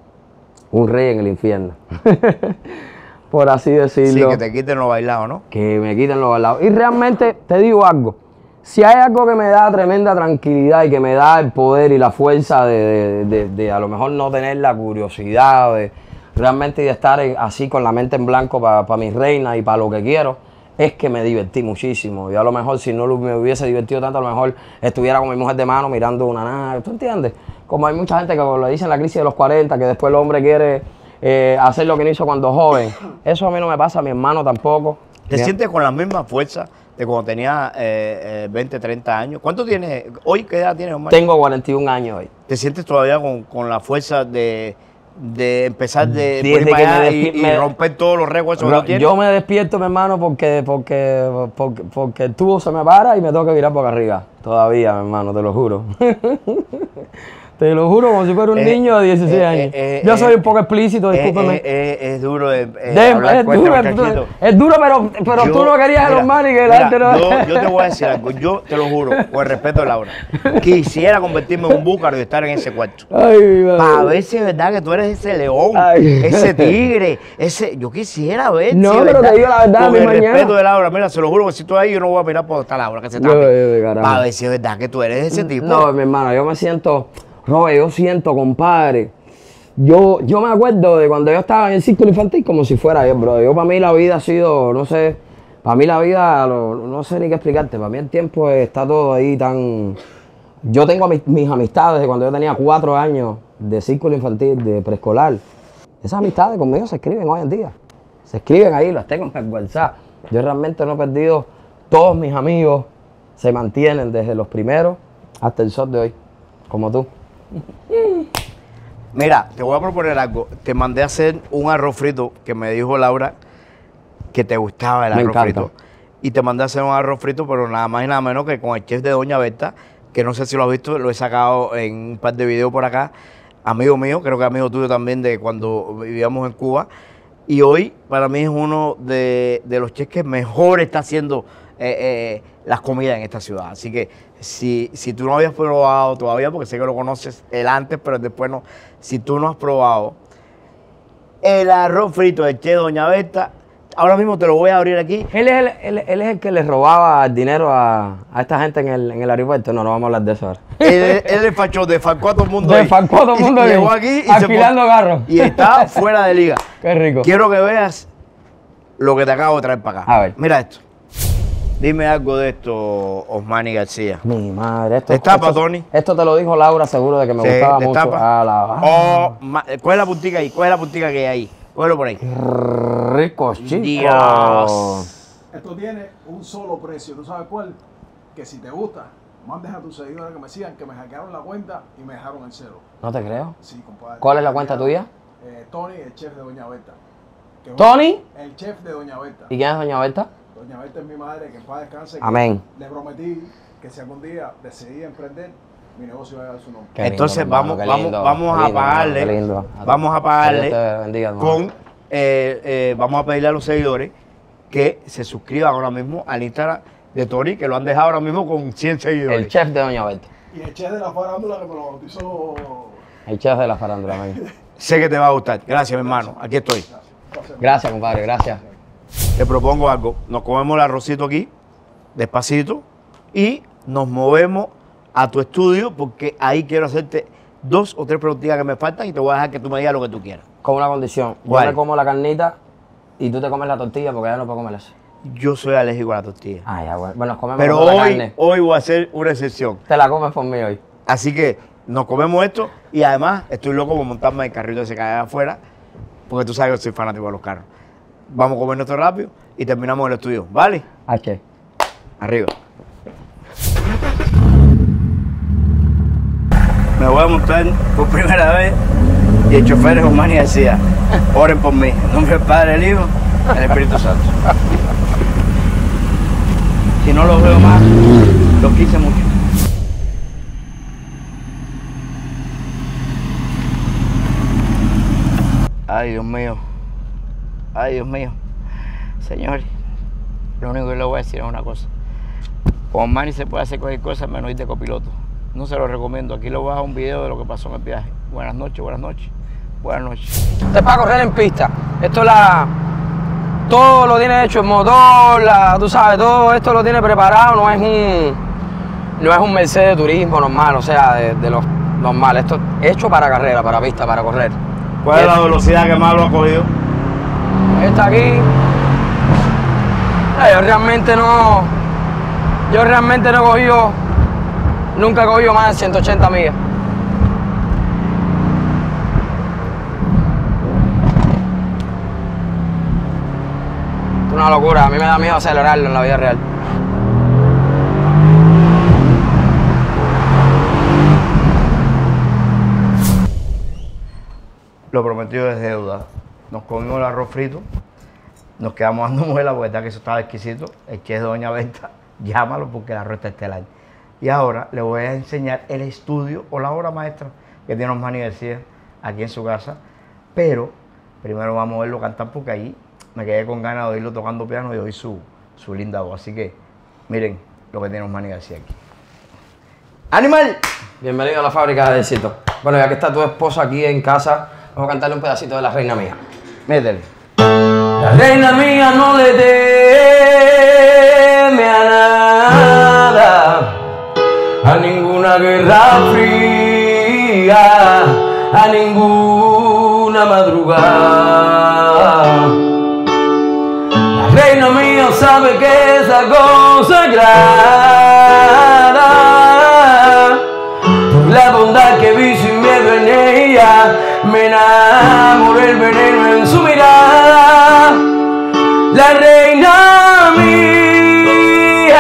un rey en el infierno. Por así decirlo. Sí, que te quiten los bailados, ¿no? Que me quiten los bailados. Y realmente te digo algo. Si hay algo que me da tremenda tranquilidad y que me da el poder y la fuerza de, a lo mejor no tener la curiosidad, de realmente de estar así con la mente en blanco para mi mis reinas y para lo que quiero, es que me divertí muchísimo. Y a lo mejor si no me hubiese divertido tanto, a lo mejor estuviera con mi mujer de mano mirando una nada. ¿Tú entiendes? como hay mucha gente que lo dice en la crisis de los 40, que después el hombre quiere eh, hacer lo que no hizo cuando joven. Eso a mí no me pasa, a mi hermano tampoco. ¿Te sientes con la misma fuerza de cuando tenía 20, eh, 30 eh, años? ¿Cuánto tienes? ¿Hoy qué edad tienes, hermano? Tengo 41 años hoy. ¿Te sientes todavía con, la fuerza de, empezar de por y, romper todos los récords no, Yo me despierto, mi hermano, porque, porque, porque, porque, el tubo se me para y me tengo que virar por arriba. Todavía, mi hermano, te lo juro. Te lo juro, como si fuera un eh, niño de 16 eh, años. Eh, yo soy un poco explícito, discúlpame. Es, duro es, este duro, Es duro, pero, pero tú no querías mira, a los manes que arte no... Yo, yo, te voy a decir algo. Yo te lo juro, con el respeto de Laura. Quisiera convertirme en un búcaro y estar en ese cuarto. Ay, Para ver si es verdad que tú eres ese león, ese tigre, ese... Yo quisiera ver No, pero te digo la verdad, Con el mañana. respeto de Laura, mira, se lo juro que si tú ahí yo no voy a mirar por esta Laura, que se está. Para ver si es verdad que tú eres ese tipo. No, mi hermano, yo me siento... No, yo siento, compadre. Yo, yo me acuerdo de cuando yo estaba en el círculo infantil como si fuera yo, bro. Yo para mí la vida ha sido, no sé, para mí la vida, no, sé ni qué explicarte. Para mí el tiempo está todo ahí tan... Yo tengo mis, amistades de cuando yo tenía cuatro años de círculo infantil, de preescolar. Esas amistades conmigo se escriben hoy en día. Se escriben ahí, las tengo en Yo realmente no he perdido todos mis amigos se mantienen desde los primeros hasta el sol de hoy, como tú. Mira, te voy a proponer algo. Te mandé a hacer un arroz frito que me dijo Laura que te gustaba el arroz frito. Y te mandé a hacer un arroz frito, pero nada más y nada menos que con el chef de Doña Berta, que no sé si lo has visto, lo he sacado en un par de videos por acá. Amigo mío, creo que amigo tuyo también de cuando vivíamos en Cuba. Y hoy para mí es uno de, los chefs que mejor está haciendo eh, eh, las comidas en esta ciudad. Así que si, tú no habías probado todavía, porque sé que lo conoces el antes, pero después no, si tú no has probado el arroz frito de Che Doña Berta, ahora mismo te lo voy a abrir aquí. Él es el, el que le robaba dinero a, esta gente en el, en aeropuerto. No, no vamos a hablar de eso ahora. Él, desfachó, desfalcó a todo mundo. Desfalcó a todo mundo. llegó aquí y Y está fuera de liga. Qué rico. Quiero que veas lo que te acabo de traer para acá. A ver. Mira esto. Dime algo de esto, Osmani García. Mi madre, esto. está esto, Tony. Esto te lo dijo Laura, seguro de que me gustaba mucho. Ah, la, oh, es ¿Cuál la puntica ahí, ¿Cuál es la puntica que hay ahí. por ahí. Rico, chicos. Dios. Esto tiene un solo precio, ¿no sabes cuál? Que si te gusta, mandes a tus seguidores que me sigan, que me hackearon la cuenta y me dejaron en cero. No te creo. Sí, compadre. ¿Cuál es la cuenta tuya? Eh, Tony, el chef de Doña Berta. ¿Tony? El chef de Doña Berta. ¿Y quién es Doña Berta? Doña Berta es mi madre, que en paz descanse. Amén. Le prometí que si algún día decidí emprender, mi negocio iba a dar su nombre. Entonces vamos, vamos, vamos, a pagarle, vamos a pagarle, con, eh, eh, vamos a pedirle a los seguidores que se suscriban ahora mismo al Instagram de Tori, que lo han dejado ahora mismo con 100 seguidores. El chef de Doña Berta. Y el chef de la farándula que me lo bautizó. El chef de la farándula, amén. sé que te va a gustar. Gracias, mi hermano. Aquí estoy. gracias compadre. Gracias. Te propongo algo. Nos comemos el arrocito aquí, despacito, y nos movemos a tu estudio porque ahí quiero hacerte dos o tres preguntitas que me faltan y te voy a dejar que tú me digas lo que tú quieras. Con una condición. Yo me como la carnita y tú te comes la tortilla porque ya no puedo comer eso. Yo soy alérgico a la tortilla. Ah, bueno. nos comemos Pero hoy, hoy voy a hacer una excepción. Te la comes por mí hoy. Así que nos comemos esto y además estoy loco por montarme el carrito ese que afuera porque tú sabes que soy fanático de los carros vamos a comer nuestro rápido y terminamos el estudio, ¿vale? aquí Arriba. Me voy a montar por primera vez y el chofer es humano y decía, oren por mí, en nombre del Padre, el Hijo, el Espíritu Santo. Si no los veo más, los quise mucho. Ay, Dios mío. Ay, Dios mío. Señores, lo único que les voy a decir es una cosa. Con Manny se puede hacer cualquier cosa menos ir de copiloto. No se lo recomiendo. Aquí lo bajo un video de lo que pasó en el viaje. Buenas noches, buenas noches. Buenas noches. Esto es para correr en pista. Esto la. Todo lo tiene hecho el motor, tú sabes, todo esto lo tiene preparado, no es un. No es un Mercedes turismo normal, o sea, de, los normales. Esto es hecho para carrera, para pista, para correr. ¿Cuál es la velocidad que más lo ha cogido? está aquí. Eh, yo realmente no. Yo realmente no he cogido. Nunca he cogido más de 180 millas. Es una locura, a mí me da miedo acelerarlo en la vida real. Lo prometido es deuda nos comimos el arroz frito, nos quedamos dando de porque que eso estaba exquisito. El es Doña Venta, llámalo porque el arroz está estelar. Y ahora le voy a enseñar el estudio o la obra maestra que tiene Osmani García aquí en su casa. Pero primero vamos a verlo cantar porque ahí me quedé con ganas de oírlo tocando piano y oír su, su linda voz. Así que miren lo que tiene Osmani García aquí. ¡Animal! Bienvenido a la fábrica de éxito. Bueno, ya que está tu esposa aquí en casa, vamos a cantarle un pedacito de La Reina Mía. La reina mía no le teme a nada, a ninguna guerra fría, a ninguna madrugada. La reina mía sabe que es algo consagrada, la bondad que vi sin miedo en ella, me enamoré el veneno su mirada, la reina mía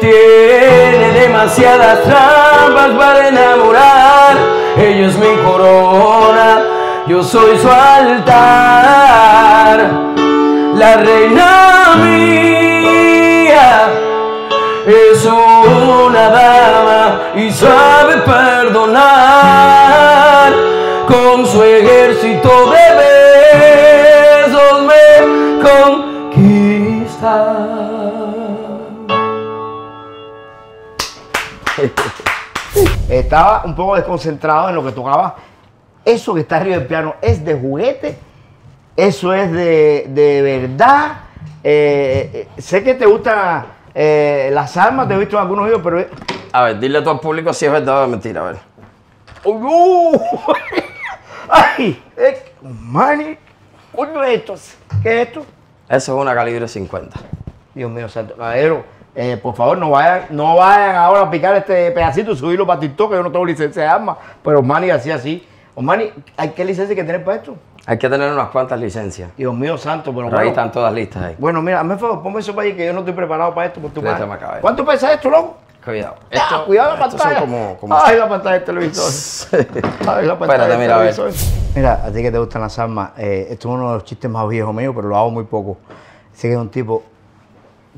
tiene demasiadas trampas para enamorar. Ella es mi corona, yo soy su altar. La reina mía es una dama y sabe perdonar con su ejército de Estaba un poco desconcentrado en lo que tocaba. Eso que está arriba del piano es de juguete, eso es de, verdad. Eh, eh, sé que te gustan eh, las armas, te he visto en algunos videos, pero... A ver, dile a todo al público si es verdad o es mentira, a ver. ¡Oh, ¡Uy, ¡Ay! ¡Mani! es ¿Qué es esto? Eso es una calibre 50. Dios mío, santo. Caballero, eh, por favor, no vayan, no vayan ahora a picar este pedacito y subirlo para TikTok, que yo no tengo licencia de armas. Pero Osmani hacía así. Osmani, ¿hay qué licencia que tener para esto? Hay que tener unas cuantas licencias. Dios mío santo, pero, bueno, ahí están todas listas ahí. Bueno, mira, me favor, ponme eso para ahí que yo no estoy preparado para esto por tu ¿Cuánto pesa esto, loco? Cuidado. Ah, esto, cuidado la pantalla. Como, como... Ay, la pantalla del televisor. Ay, la pantalla Espérate, mira, televisor. ver. mira, a ti que te gustan las armas, eh, esto es uno de los chistes más viejos míos, pero lo hago muy poco. Sé que es un tipo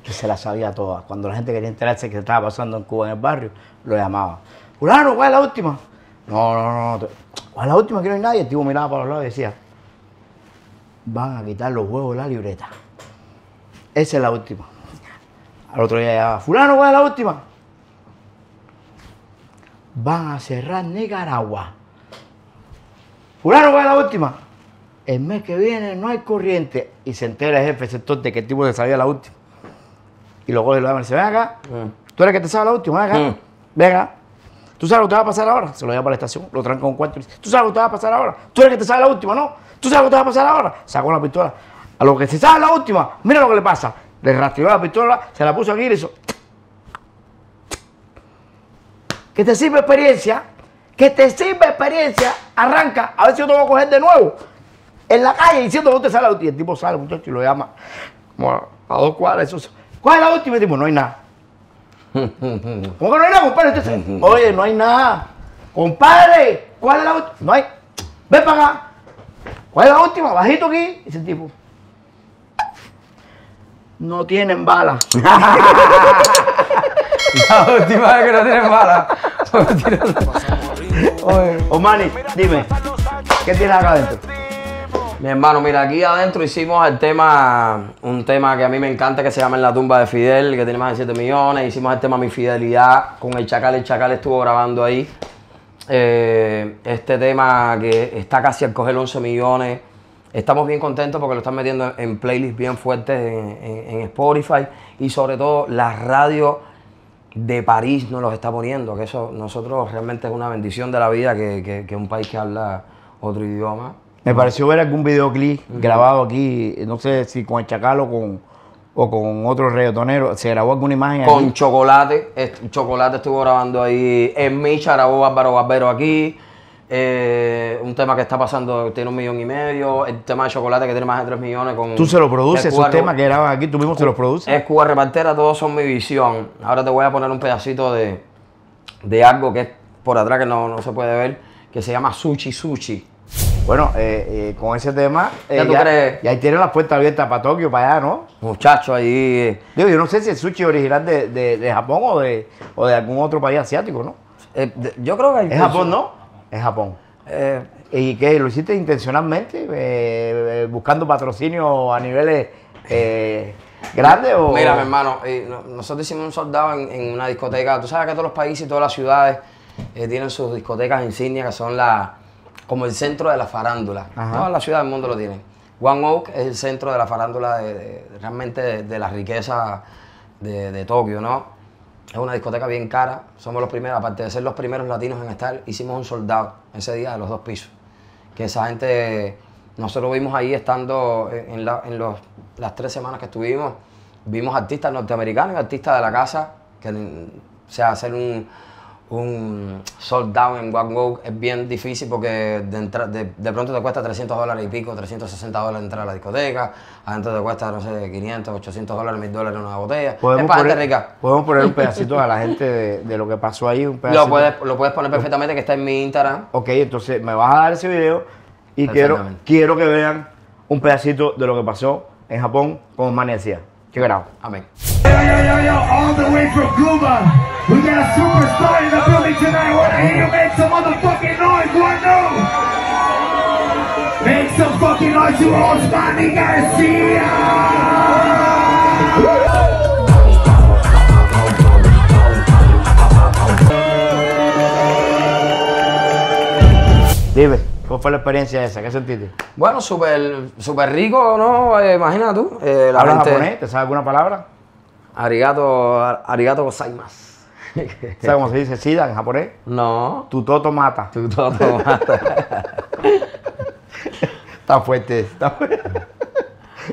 que se la sabía todas. Cuando la gente quería enterarse de qué estaba pasando en Cuba en el barrio, lo llamaba. Fulano, ¿cuál es la última? No, no, no. ¿Cuál es la última? Que no hay nadie. El tipo miraba para los lados y decía, van a quitar los huevos de la libreta. Esa es la última. Al otro día llamaba, fulano, ¿cuál es la última? Van a cerrar Nicaragua. Fulano, ¿cuál es la última? El mes que viene no hay corriente. Y se entera el jefe sector de qué tipo se sabía la última. Y luego le lo y dice, ven acá, mm. tú eres el que te sabe la última, ven acá, mm. ven acá. ¿Tú sabes lo que te va a pasar ahora? Se lo lleva para la estación, lo tranca con cuarto y dice, ¿tú sabes lo que te va a pasar ahora? ¿Tú eres el que te sabe la última, no? ¿Tú sabes lo que te va a pasar ahora? Sacó la pistola. A lo que se sabe la última, mira lo que le pasa. Le rastreó la pistola, se la puso aquí y le hizo... Que te sirve experiencia, que te sirve experiencia, arranca, a ver si yo te voy a coger de nuevo. En la calle diciendo, ¿dónde sale la última? Y el tipo sale, muchacho, y lo llama. como a dos cuadras, eso ¿Cuál es la última? Y no hay nada. ¿Cómo que no hay nada, compadre? oye, no hay nada. Compadre, ¿cuál es la última? No hay. Ven para acá. ¿Cuál es la última? Bajito aquí. Dice el tipo. No tienen bala. la última vez que no tienen bala. Oye. Omani, dime. ¿Qué tienes acá adentro? Mi hermano, mira, aquí adentro hicimos el tema, un tema que a mí me encanta, que se llama En la tumba de Fidel, que tiene más de 7 millones. Hicimos el tema Mi Fidelidad con el Chacal, el Chacal estuvo grabando ahí. Eh, este tema que está casi al coger 11 millones. Estamos bien contentos porque lo están metiendo en playlists bien fuertes en, Spotify y sobre todo la radio de París nos los está poniendo, que eso nosotros realmente es una bendición de la vida que un país que habla otro idioma me pareció ver algún videoclip grabado aquí, no sé si con el Chacal o con, o con otro reggaetonero. ¿Se grabó alguna imagen Con Chocolate. Chocolate estuvo grabando ahí. En Micha grabó Bárbaro Barbero aquí. Eh, un tema que está pasando, tiene un millón y medio. El tema de Chocolate que tiene más de tres millones. Con ¿Tú se lo produces? un tema que grabas aquí, tú mismo se lo produces? Es Repartera, todos son mi visión. Ahora te voy a poner un pedacito de, algo que es por atrás que no, no se puede ver, que se llama Sushi Sushi. Bueno, eh, eh, con ese tema, y eh, ¿Ya, ahí tienen las puertas abiertas para Tokio, para allá, ¿no? Muchachos, ahí... yo no sé si el sushi es original de, Japón o de, o de algún otro país asiático, ¿no? yo creo que... Hay ¿Es Japón, no? Es Japón. ¿Y qué? ¿Lo hiciste intencionalmente? ¿Buscando patrocinio a niveles grandes o...? Mira, mi hermano, nosotros hicimos un soldado en, una discoteca. Tú sabes que todos los países y todas las ciudades tienen sus discotecas insignias, que son las como el centro de la farándula. Toda la ciudad del mundo lo tiene. One Oak es el centro de la farándula de, realmente de, la riqueza de, Tokio, ¿no? Es una discoteca bien cara. Somos los primeros, aparte de ser los primeros latinos en estar, hicimos un soldado ese día de los dos pisos. Que esa gente, nosotros vimos ahí estando en, las tres semanas que estuvimos, vimos artistas norteamericanos artistas de la casa, que o sea, hacer un, un sold down en One es bien difícil porque de, pronto te cuesta 300 dólares y pico, 360 dólares entrar a la discoteca, adentro te cuesta, no sé, 500, 800 dólares, 1000 dólares una botella. Podemos es para rica. Podemos poner un pedacito a la gente de, lo que pasó ahí, un Lo puedes, poner perfectamente que está en mi Instagram. Ok, entonces me vas a dar ese video y quiero, quiero que vean un pedacito de lo que pasó en Japón con Manny Check it Amén. We got a superstar in the oh. building tonight. Wanna hear you make some motherfucking noise? One, two. Make some fucking noise, you Osmani Garcia. Dime, ¿cómo fue la experiencia esa? ¿Qué sentiste? Bueno, súper super rico, ¿no? Eh, imagina tú. Eh, la ¿Hablas gente... japonés? ¿Te sabes alguna palabra? Arigato, arigato gozaimasu. ¿Sabes cómo se dice sida en japonés? No. Tu toto mata. Tu toto mata. está fuerte, está fuerte.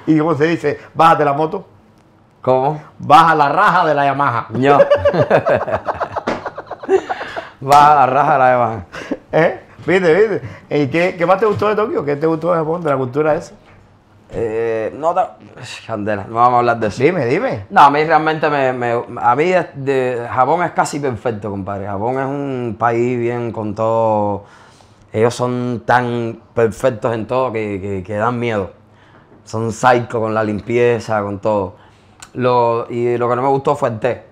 ¿Y cómo se dice? Bájate la moto. ¿Cómo? Baja la raja de la Yamaha. No. Baja la raja de la Yamaha. ¿Eh? Viste, viste. ¿Y qué, qué, más te gustó de Tokio? ¿Qué te gustó de Japón, de la cultura esa? Eh, no Candela, no vamos a hablar de eso. Dime, dime. No, a mí realmente me, a mí Japón es casi perfecto, compadre. Japón es un país bien con todo. Ellos son tan perfectos en todo que, dan miedo. Son psycho con la limpieza, con todo. Lo, y lo que no me gustó fue el té.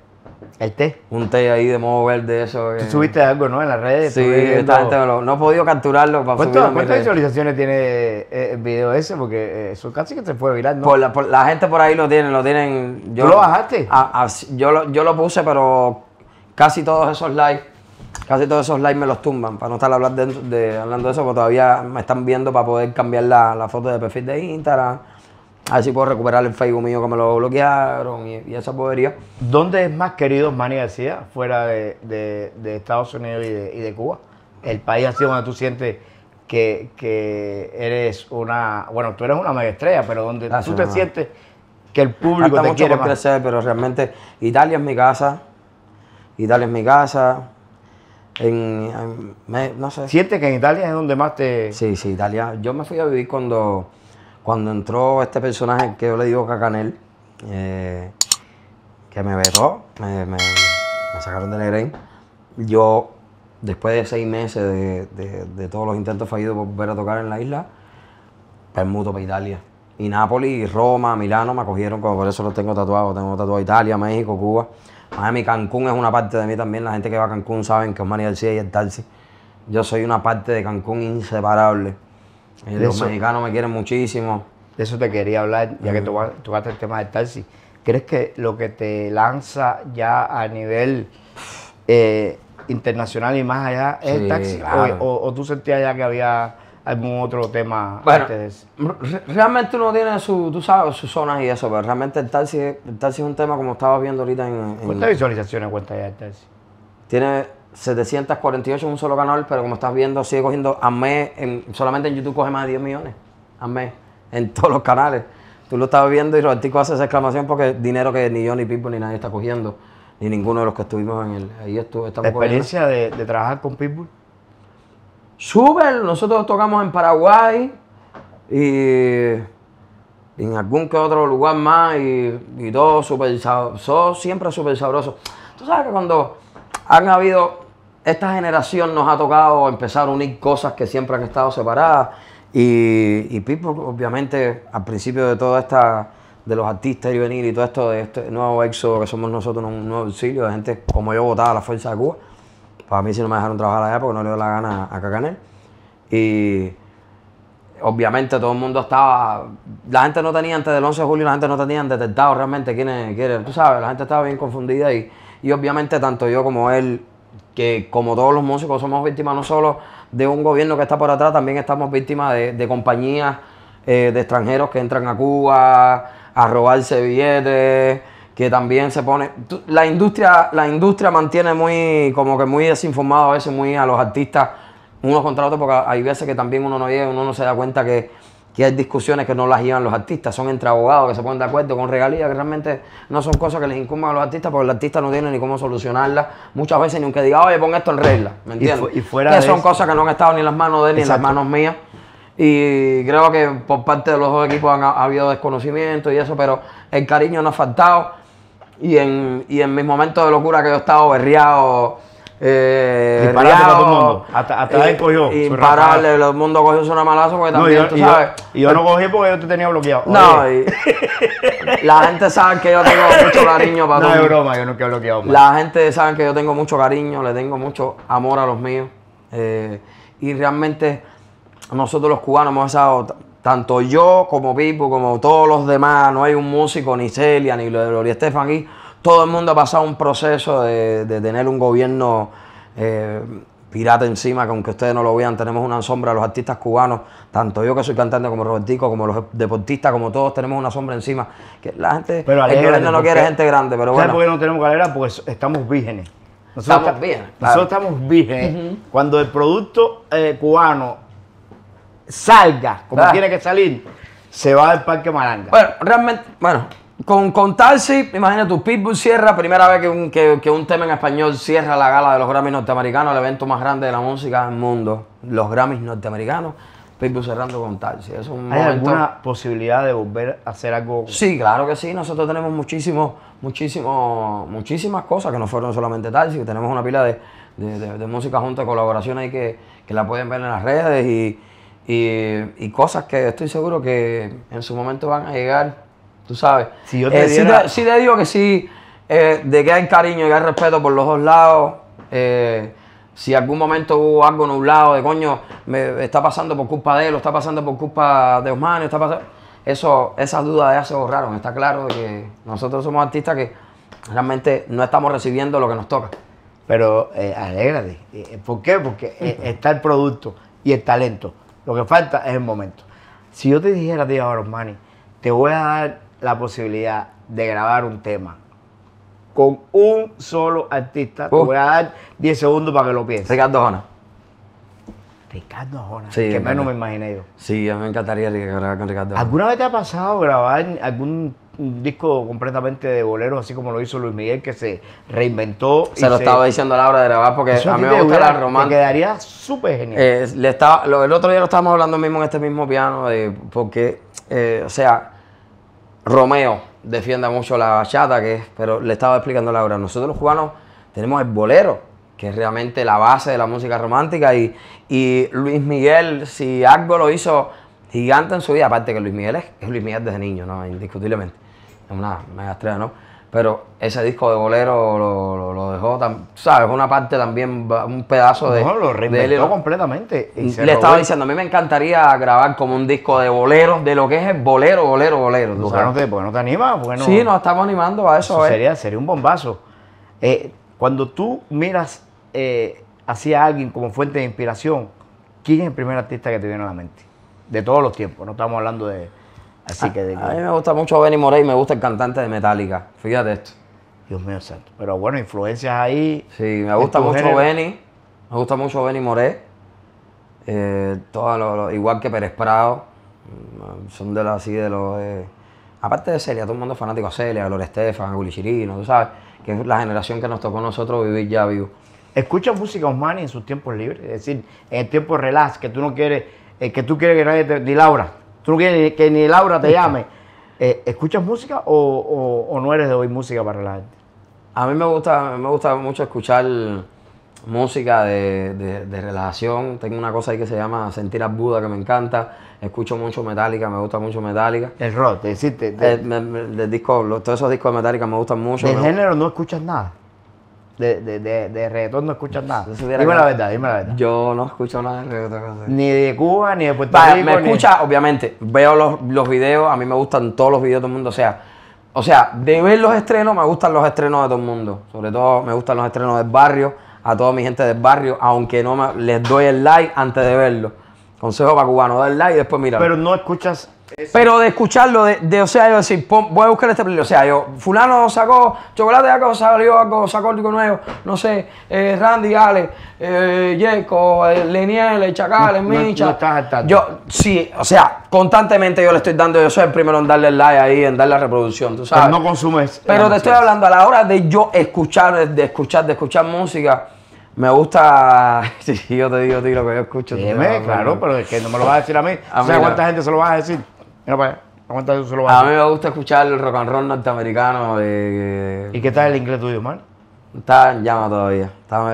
¿El té? Un té ahí de modo verde, eso. Tú eh. subiste algo, ¿no? En las redes. Sí, me no he podido capturarlo ¿Cuántas visualizaciones tiene eh, el video ese? Porque eh, eso casi que se fue viral, ¿no? la, gente por ahí lo tiene, lo tienen. Yo, lo bajaste? Ah, ah, yo, lo, yo lo puse, pero casi todos esos likes casi todos esos likes me los tumban para no estar hablando de, hablando de eso, porque todavía me están viendo para poder cambiar la, la, foto de perfil de Instagram Así puedo recuperar el Facebook mío que me lo bloquearon y, esa podería. ¿Dónde es más querido Manny García fuera de, Estados Unidos y de, Cuba? El país así donde tú sientes que, eres una. Bueno, tú eres una mega pero donde ah, tú te sientes que el público No te quiere crecer, pero realmente Italia es mi casa. Italia es mi casa. En, no sé. ¿Sientes que en Italia es donde más te.? Sí, sí, Italia. Yo me fui a vivir cuando cuando entró este personaje que yo le digo Cacanel, eh, que me vetó, me, sacaron del EREN, yo, después de seis meses de, todos los intentos fallidos por volver a tocar en la isla, permuto para Italia. Y Nápoles, Roma, Milano me acogieron, como por eso lo tengo tatuado, Tengo tatuado Italia, México, Cuba. Miami, Cancún es una parte de mí también. La gente que va a Cancún sabe que es María García y el taxi. Yo soy una parte de Cancún inseparable los mexicanos me quieren muchísimo. De eso te quería hablar, ya que mm. tú que el tema del taxi. ¿Crees que lo que te lanza ya a nivel eh, internacional y más allá es el taxi? O, tú sentías ya que había algún otro tema antes de eso? realmente uno tiene su, tú sabes, sus zonas y eso, pero realmente el taxi, el taxi es un tema como estabas viendo ahorita en. en ¿Cuántas visualizaciones cuenta ya el taxi? Tiene 748 en un solo canal, pero como estás viendo, sigue cogiendo a mes, solamente en YouTube coge más de 10 millones a mes, en todos los canales. Tú lo estabas viendo y Robertico hace esa exclamación porque es dinero que ni yo, ni Pitbull, ni nadie está cogiendo, ni ninguno de los que estuvimos en el. Ahí estuvo, estamos ¿Experiencia de, trabajar con Pitbull? Súper, nosotros tocamos en Paraguay y en algún que otro lugar más y, y todo súper sabroso, siempre súper sabroso. Tú sabes que cuando han habido, esta generación nos ha tocado empezar a unir cosas que siempre han estado separadas. Y, y Pipo, obviamente, al principio de toda esta, de los artistas y venir y todo esto, de este nuevo éxodo que somos nosotros, un nuevo auxilio de gente como yo votaba a la Fuerza de Cuba. Para mí, si no me dejaron trabajar allá porque no le dio la gana a Cacanel. Y obviamente todo el mundo estaba. La gente no tenía antes del 11 de julio, la gente no tenía detectado realmente quién es, Tú sabes, la gente estaba bien confundida y y obviamente tanto yo como él, que como todos los músicos somos víctimas no solo de un gobierno que está por atrás, también estamos víctimas de, compañías eh, de extranjeros que entran a Cuba a robarse billetes, que también se pone... La industria, la industria mantiene muy, como que muy desinformado a veces, muy a los artistas unos contratos porque hay veces que también uno no llega, uno no se da cuenta que que hay discusiones que no las llevan los artistas, son entre abogados que se ponen de acuerdo con regalías que realmente no son cosas que les incumben a los artistas porque el artista no tiene ni cómo solucionarlas muchas veces, ni aunque diga, oye, pon esto en regla, ¿me entiendes? Y, fuera que son cosas que no han estado ni en las manos de él ni en las manos mías. Y creo que por parte de los dos equipos han, ha habido desconocimiento y eso, pero el cariño no ha faltado. Y en, y en mis momentos de locura que yo he estado berriado y eh, pararle, para todo el mundo. Hasta, hasta cogió. Imparable, el mundo cogió su malazo porque también, tú sabes. Y yo, no cogí porque yo te tenía bloqueado. No, y, la gente sabe que yo tengo mucho cariño para No es broma, yo no quiero bloqueado. La gente sabe que yo tengo mucho cariño, le tengo mucho amor a los míos. Eh, y realmente nosotros los cubanos hemos estado, tanto yo como Pipo, como todos los demás, no hay un músico, ni Celia, ni Gloria Estefan aquí todo el mundo ha pasado un proceso de, tener un gobierno eh, pirata encima, que aunque ustedes no lo vean, tenemos una sombra, los artistas cubanos, tanto yo que soy cantante como Robertico, como los deportistas, como todos, tenemos una sombra encima. Que la gente, el no quiere gente grande, pero bueno. por qué no tenemos galera? Pues estamos vígenes. Nosotros estamos vígenes. Nosotros estamos Cuando el producto eh, cubano salga como ah. tiene que salir, se va al Parque Maranga. Bueno, realmente, bueno, con, con Tarsi, imagina tu Pitbull cierra, primera vez que un, tema en español cierra la gala de los Grammys norteamericanos, el evento más grande de la música del mundo, los Grammys norteamericanos. Pitbull cerrando con Tarsi. Es un ¿Hay alguna posibilidad de volver a hacer algo? Sí, claro que sí. Nosotros tenemos muchísimo, muchísimo, muchísimas cosas que no fueron solamente Tarsi. Tenemos una pila de, de, música junta, colaboraciones ahí que, que, la pueden ver en las redes y, y, y cosas que estoy seguro que en su momento van a llegar Tú sabes. Si yo te, eh, diera... Si te, digo que sí, eh, de que hay cariño y hay respeto por los dos lados. Eh, si algún momento hubo algo nublado de coño, me está pasando por culpa de él, o está pasando por culpa de Osman, está pasando. Eso, esas dudas ya se borraron. Está claro que nosotros somos artistas que realmente no estamos recibiendo lo que nos toca. Pero eh, alégrate. Eh, ¿Por qué? Porque está el producto y el talento. Lo que falta es el momento. Si yo te dijera a ti ahora, Osmani, te voy a dar la posibilidad de grabar un tema con un solo artista. Te oh. voy a dar 10 segundos para que lo pienses. Ricardo Jona. Ricardo Jona, que menos me imaginé yo. Sí, a mí me encantaría grabar con Ricardo Jona. ¿Alguna vez te ha pasado grabar algún disco completamente de bolero, así como lo hizo Luis Miguel, que se reinventó. Se lo estaba diciendo a la hora de grabar porque a mí me gusta la romántica. quedaría súper genial. Eh, le estaba, el otro día lo estábamos hablando mismo en este mismo piano, eh, porque, eh, o sea, Romeo defiende mucho la bachata, que pero le estaba explicando Laura, nosotros los cubanos tenemos el bolero, que es realmente la base de la música romántica, y, y Luis Miguel, si algo lo hizo gigante en su vida, aparte que Luis Miguel es, Luis Miguel desde niño, ¿no? indiscutiblemente, es una mega ¿no? Pero ese disco de bolero lo, lo, dejó, tan, ¿sabes? Una parte también, un pedazo de. No, lo reinventó completamente. Y le estaba diciendo, a mí me encantaría grabar como un disco de Bolero, de lo que es el bolero, bolero, bolero. ¿Por qué pues, no te, no animas? sí, nos estamos animando a eso. sería, sería un bombazo. Eh, cuando tú miras eh, hacia alguien como fuente de inspiración, ¿quién es el primer artista que te viene a la mente? De todos los tiempos, no estamos hablando de Así ah, a, que a mí me gusta mucho Benny Moré y me gusta el cantante de Metallica. Fíjate esto. Dios mío santo. Pero bueno, influencias ahí. Sí, me gusta mucho Benny. Me gusta mucho Benny Moré. Eh, igual que Pérez Prado. Mm, son de los así de los. Eh, aparte de Celia, todo el mundo es fanático de Celia, a Lore a tú sabes, que es la generación que nos tocó a nosotros vivir ya vivo. Escucha música Osmani en sus tiempos libres, es decir, en el tiempo relax, que tú no quieres, eh, que tú quieres que nadie te. Ni Laura que, que ni Laura te llame. Eh, ¿Escuchas música o, no eres de oír música para la gente? A mí me gusta, me gusta mucho escuchar música de, de, relajación. Tengo una cosa ahí que se llama Sentir a Buda que me encanta. Escucho mucho Metallica, me gusta mucho Metallica. El rock, te hiciste. Eh, disco, todos esos discos de Metallica me gustan mucho. ¿De género no escuchas nada? de, de, de, de reggaetón no escuchas nada. dime la verdad, dime la verdad. Yo no escucho nada de reggaetón. Ni de Cuba, ni de Puerto Rico. Me escucha, obviamente. Veo los, los, videos, a mí me gustan todos los videos el mundo. O sea, o sea, de ver los estrenos, me gustan los estrenos de todo el mundo. Sobre todo me gustan los estrenos del barrio, a toda mi gente del barrio, aunque no les doy el like antes de verlo. Consejo para cubanos, el like y después mirar. Pero no escuchas pero de escucharlo, de, o sea, yo decir, voy a buscar este O sea, yo, fulano sacó chocolate de algo, salió algo, sacó algo nuevo, no sé, eh, Randy, Ale, eh, Yeco, eh, Leniel, Chacal, Yo, sí, o sea, constantemente yo le estoy dando, yo soy el primero en darle like ahí, en darle la reproducción, tú sabes. Pero no consumes. Pero te estoy hablando, a la hora de yo escuchar, de escuchar, de escuchar música, me gusta. Si yo te digo, digo lo que yo escucho. claro, pero es que no me lo vas a decir a mí. Ah, o sea, ¿cuánta gente se lo vas a decir? a mí me gusta escuchar el rock and roll norteamericano. Eh, ¿Y qué tal el inglés tuyo, mal? Está en llama todavía.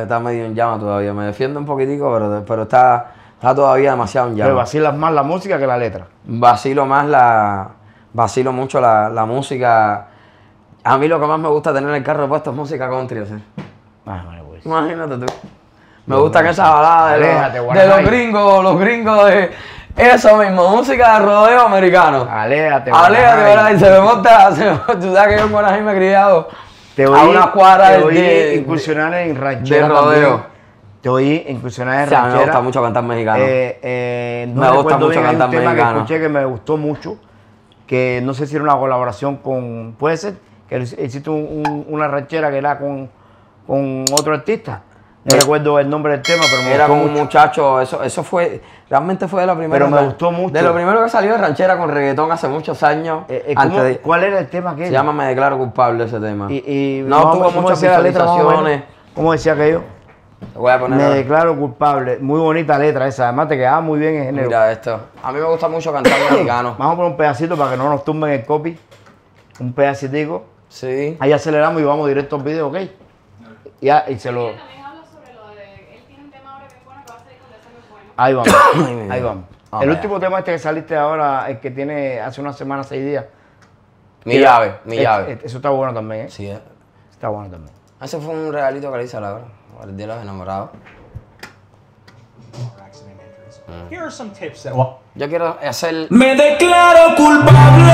Está, medio en llama todavía. Me defiendo un poquitico, pero, pero está, todavía demasiado en llama. Pero vacilas más la música que la letra. Vacilo más la. Vacilo mucho la, música. A mí lo que más me gusta tener en el carro puesto es música country. sí. Ah, pues. Imagínate tú. Me gusta que pues, esas baladas de los gringos, los gringos de, eso mismo, música de rodeo americano. Aléate, Aléate, Se me monta, se me, tú sabes que yo en gente me he criado te oí, a una cuadra te oí de, incursionar en ranchera de rodeo. Te oí incursionar en o sea, ranchera. me gusta mucho cantar mexicano. Eh, eh, me gusta mucho cantar mexicano. Tema que escuché que me gustó mucho, que no sé si era una colaboración con, puede ser, que hiciste una ranchera que era con, con otro artista. No recuerdo el nombre del tema, pero me Era gustó Era un muchacho, eso, eso fue, realmente fue de la primera. Pero me gustó mucho. De lo primero que salió de ranchera con reggaetón hace muchos años. Eh, eh, antes ¿Cuál era el tema que Se llama Me declaro culpable ese tema. Y, no tuvo muchas visualizaciones. ¿Cómo decía aquello? me declaro culpable. Muy bonita letra esa. Además te quedaba muy bien en género. Mira esto. A mí me gusta mucho cantar mexicano. Vamos a poner un pedacito para que no nos tumben el copy. Un pedacito. Sí. Ahí aceleramos y vamos directo al video, ¿ok? Ya y se lo... Ahí vamos. ahí vamos. el último tema este que saliste ahora, el que tiene hace una semana, seis días. Mi llave, mi este, llave. Este, eso está bueno también, ¿eh? Sí, eh. Está bueno también. Ese fue un regalito que le hice a el día de los enamorados. Mm. Yo quiero hacer... Me declaro culpable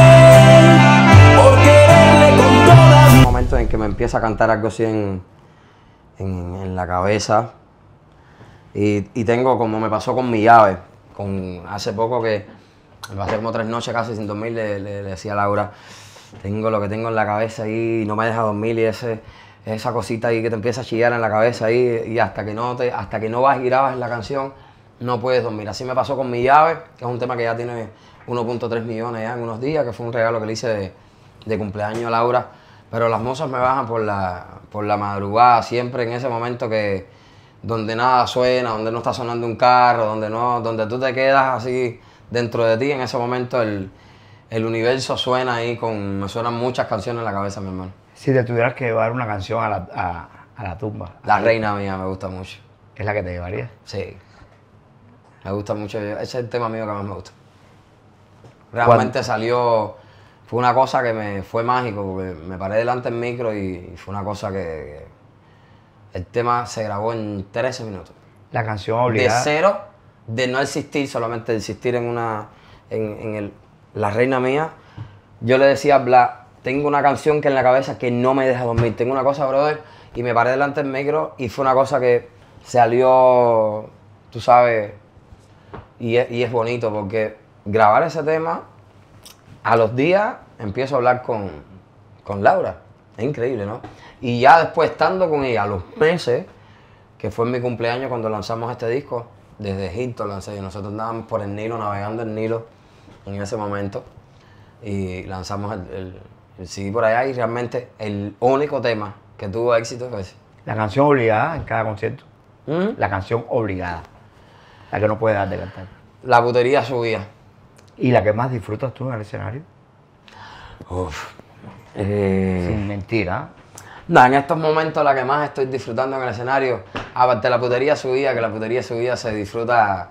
por quererle con todas... Un momento en que me empieza a cantar algo así en, en, en la cabeza y, tengo, como me pasó con mi llave, con hace poco que pasé como tres noches casi sin dormir, le, decía a Laura, tengo lo que tengo en la cabeza ahí, no me deja dormir y ese, esa cosita ahí que te empieza a chillar en la cabeza ahí y hasta que no, hasta que no vas y grabas la canción, no puedes dormir. Así me pasó con mi llave, que es un tema que ya tiene 1.3 millones ya en unos días, que fue un regalo que le hice de, de cumpleaños a Laura. Pero las mozas me bajan por la, por la madrugada, siempre en ese momento que, donde nada suena, donde no está sonando un carro, donde no, donde tú te quedas así dentro de ti, en ese momento el, universo suena ahí con, me suenan muchas canciones en la cabeza, mi hermano. Si te tuvieras que llevar una canción a la, a, la tumba. La reina mía me gusta mucho. ¿Es la que te llevaría? Sí. Me gusta mucho, ese es el tema mío que más me gusta. Realmente salió, fue una cosa que me fue mágico, porque me paré delante del micro y, fue una cosa que el tema se grabó en 13 minutos. La canción obligada. De cero, de no existir, solamente existir en una. En, el, la reina mía. Yo le decía a Bla, tengo una canción que en la cabeza que no me deja dormir. Tengo una cosa, brother, y me paré delante del micro y fue una cosa que salió, tú sabes, y es, y es bonito porque grabar ese tema, a los días empiezo a hablar con, con Laura. Es increíble, ¿no? Y ya después, estando con ella los meses, que fue mi cumpleaños cuando lanzamos este disco, desde Egipto lancé, y nosotros andábamos por el Nilo, navegando el Nilo en ese momento, y lanzamos el, CD por allá, y realmente el único tema que tuvo éxito fue ese. La canción obligada en cada concierto. ¿Mm? La canción obligada. La que no puede dar de cantar. La butería subía. ¿Y la que más disfrutas tú en el escenario? Sin eh, mentira. No, en estos momentos la que más estoy disfrutando en el escenario, aparte de la putería subida, que la putería subida se disfruta.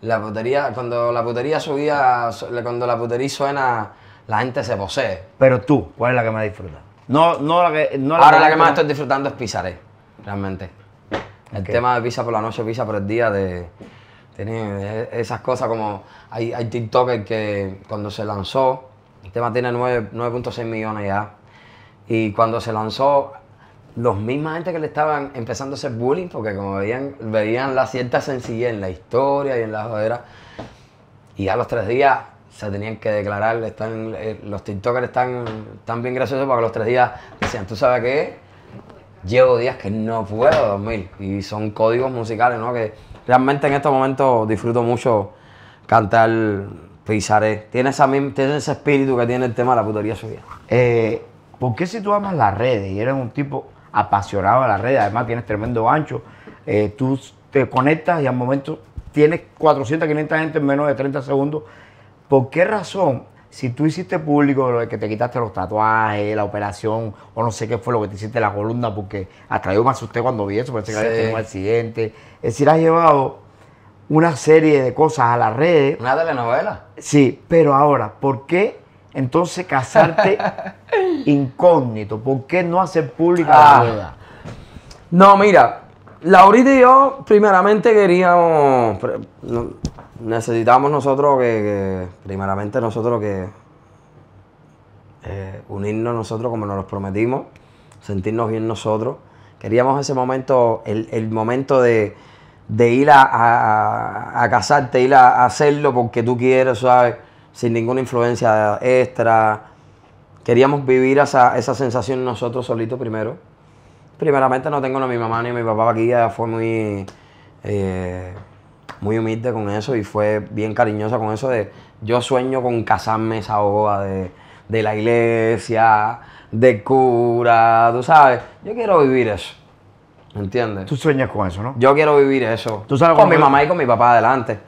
La putería, cuando la putería subida, cuando la putería suena, la gente se posee. Pero tú, ¿cuál es la que más disfrutas? No, no la que. Ahora la que más estoy disfrutando es Pisaré, realmente. El tema de Pisa por la noche, Pisa por el día, de. Tiene e-, esas cosas como. Hay, hay que cuando se lanzó, el tema tiene 9.6 millones ya y cuando se lanzó, los mismas gente que le estaban empezando a hacer bullying, porque como veían, veían la cierta sencillez en la historia y en la jodera, y a los tres días se tenían que declarar, están, eh, los TikTokers están, tan bien graciosos porque los tres días decían, ¿tú sabes qué? Llevo días que no puedo dormir y son códigos musicales, ¿no? Que realmente en estos momentos disfruto mucho cantar Pizaré. Tiene, tiene ese espíritu que tiene el tema de la putería suya. Eh, ¿Por qué si tú amas las redes y eres un tipo apasionado a las redes, además tienes tremendo ancho, eh, tú te conectas y al momento tienes 400, 500 gente en menos de 30 segundos? ¿Por qué razón, si tú hiciste público lo que te quitaste los tatuajes, la operación, o no sé qué fue lo que te hiciste la columna, porque hasta más me asusté cuando vi eso, parece que había tenido un accidente. Es decir, has llevado una serie de cosas a las redes. Una telenovela. Sí, pero ahora, ¿por qué entonces casarte incógnito? ¿Por qué no hacer pública la ah. No, mira, Laurita y yo primeramente queríamos, necesitamos nosotros que, primeramente nosotros que eh, unirnos nosotros como nos los prometimos, sentirnos bien nosotros. Queríamos ese momento, el, momento de, ir a, a, casarte, ir a, hacerlo porque tú quieres, ¿sabes? sin ninguna influencia extra. Queríamos vivir esa, esa sensación nosotros solitos primero. Primeramente no tengo ni mi mamá ni mi papá aquí, ya fue muy, eh, muy humilde con eso y fue bien cariñosa con eso de yo sueño con casarme esa boda de, la iglesia, de cura, tú sabes, yo quiero vivir eso. ¿Entiendes? Tú sueñas con eso, ¿no? Yo quiero vivir eso. con mi mamá y con mi papá adelante.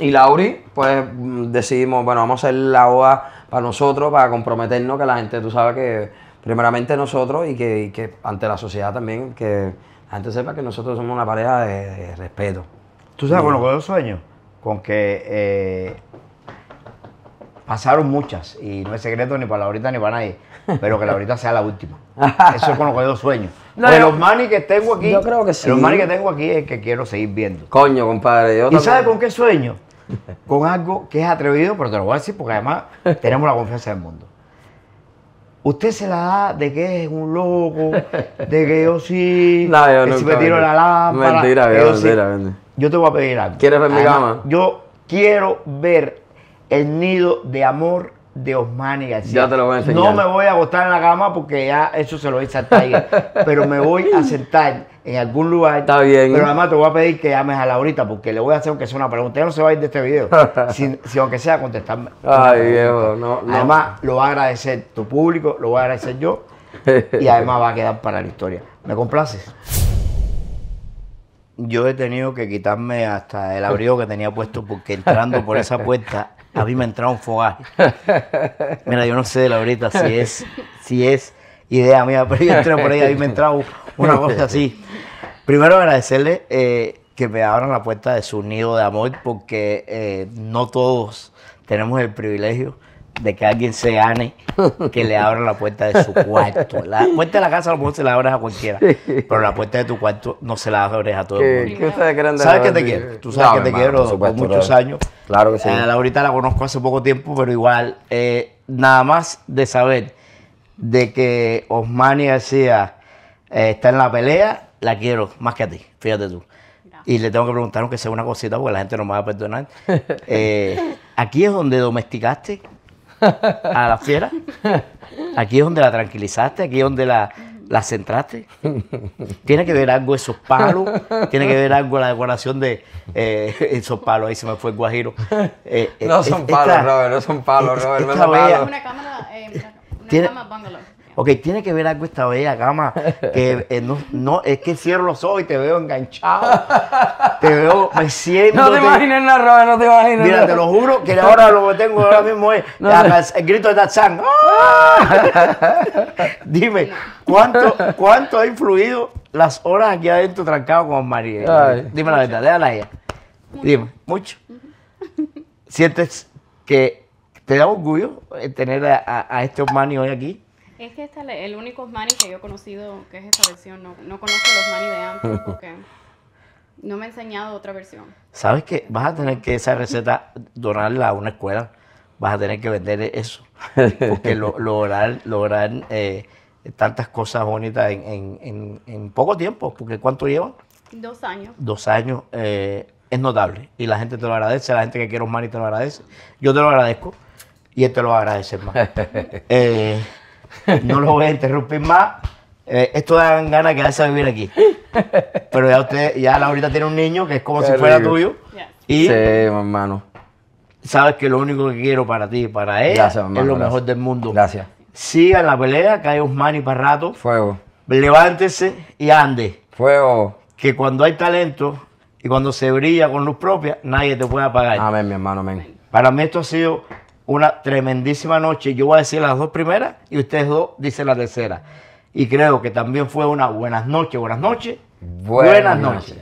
Y Lauri, pues decidimos, bueno, vamos a hacer la OA para nosotros, para comprometernos, que la gente, tú sabes que primeramente nosotros y que, ante la sociedad también, que la gente sepa que nosotros somos una pareja de, respeto. ¿Tú sabes con los que sueño? Con que eh, pasaron muchas, y no es secreto ni para ahorita ni para nadie pero que la ahorita sea la última. Eso es con lo que yo sueño. de pues los manis que tengo aquí, yo creo que sí. los manis que tengo aquí es que quiero seguir viendo. Coño, compadre. ¿Y sabe con qué sueño? Con algo que es atrevido, pero te lo voy a decir porque además tenemos la confianza del mundo. Usted se la da de que es un loco, de que yo sí, no, yo que si me tiro la lámpara. Mentira, yo, mentira, mentira, Yo te voy a pedir algo. ¿Quieres ver mi cama? Yo quiero ver el nido de amor de Osmani García. Ya te lo voy a enseñar. No me voy a botar en la cama porque ya eso se lo hice a Tiger. pero me voy a sentar en algún lugar. Está bien. Pero además te voy a pedir que llames a la Laurita porque le voy a hacer aunque sea una pregunta. Ya no se va a ir de este video. si, aunque sea contestarme. Ay, viejo, no, Además, lo va a agradecer tu público, lo voy a agradecer yo. y además va a quedar para la historia. ¿Me complaces? Yo he tenido que quitarme hasta el abrigo que tenía puesto porque entrando por esa puerta a mí me ha un fogaje. Mira, yo no sé de la ahorita si es, si es idea mía, pero yo entré por ahí, a mí me ha una cosa así. Primero agradecerle eh, que me abran la puerta de su nido de amor, porque eh, no todos tenemos el privilegio de que alguien se gane que le abra la puerta de su cuarto. La puerta de la casa a lo mejor se la abres a cualquiera, pero la puerta de tu cuarto no se la abres a todo el mundo. ¿Sabes que te quiero? Tú sabes que te quiero por, muchos años. Claro que sí. Eh, ahorita la conozco hace poco tiempo, pero igual, eh, nada más de saber de que Osmani decía eh, está en la pelea, la quiero más que a ti, fíjate tú. Y le tengo que preguntar, aunque sea una cosita, porque la gente no me va a perdonar. aquí es donde domesticaste a la fiera. Aquí es donde la tranquilizaste, aquí es donde la, centraste. Tiene que ver algo esos palos, tiene que ver algo la decoración de eh, esos palos. Ahí se me fue el guajiro. Eh, eh, no, son palos, Robert, no son palos, Robert, no son Una cámara, Ok, tiene que ver algo esta bella gama. Que eh, no, no, es que cierro los ojos y te veo enganchado. te veo, me siento. No te imagines nada, Robert, no te imagines Mira, te lo juro que ahora lo que tengo ahora mismo es el grito de Tatsang. ¡Ah! Dime, ¿cuánto, ¿cuánto ha influido las horas aquí adentro trancado con María? Dime la verdad, déjala a ella. Dime, mucho. ¿Sientes que te da orgullo eh, tener a, este Osmani hoy aquí? Es que este es el único Osmani que yo he conocido, que es esta versión, no, conozco los Osmani de antes porque no me ha enseñado otra versión. ¿Sabes que Vas a tener que esa receta donarla a una escuela. Vas a tener que vender eso. Porque lograr, lograr eh, tantas cosas bonitas en, poco tiempo, porque ¿cuánto llevan? Dos años. Dos años eh, es notable y la gente te lo agradece, la gente que quiere Osmani te lo agradece. Yo te lo agradezco y él te lo va a agradecer más. no lo voy a interrumpir más. Eh, esto da ganas de quedarse a vivir aquí. Pero ya usted, ya ahorita tiene un niño que es como si fuera tuyo. Sí, mi hermano. Sabes que lo único que quiero para ti y para él, es lo mejor del mundo. Gracias. Sigan la pelea, cae mani para rato. Fuego. Levántese y ande. Fuego. Que cuando hay talento y cuando se brilla con luz propia, nadie te puede apagar. Amén, mi hermano, amén. Para mí esto ha sido una tremendísima noche. Yo voy a decir las dos primeras y ustedes dos dicen la tercera. Y creo que también fue una buenas noches, buenas noches. Buenas, noches.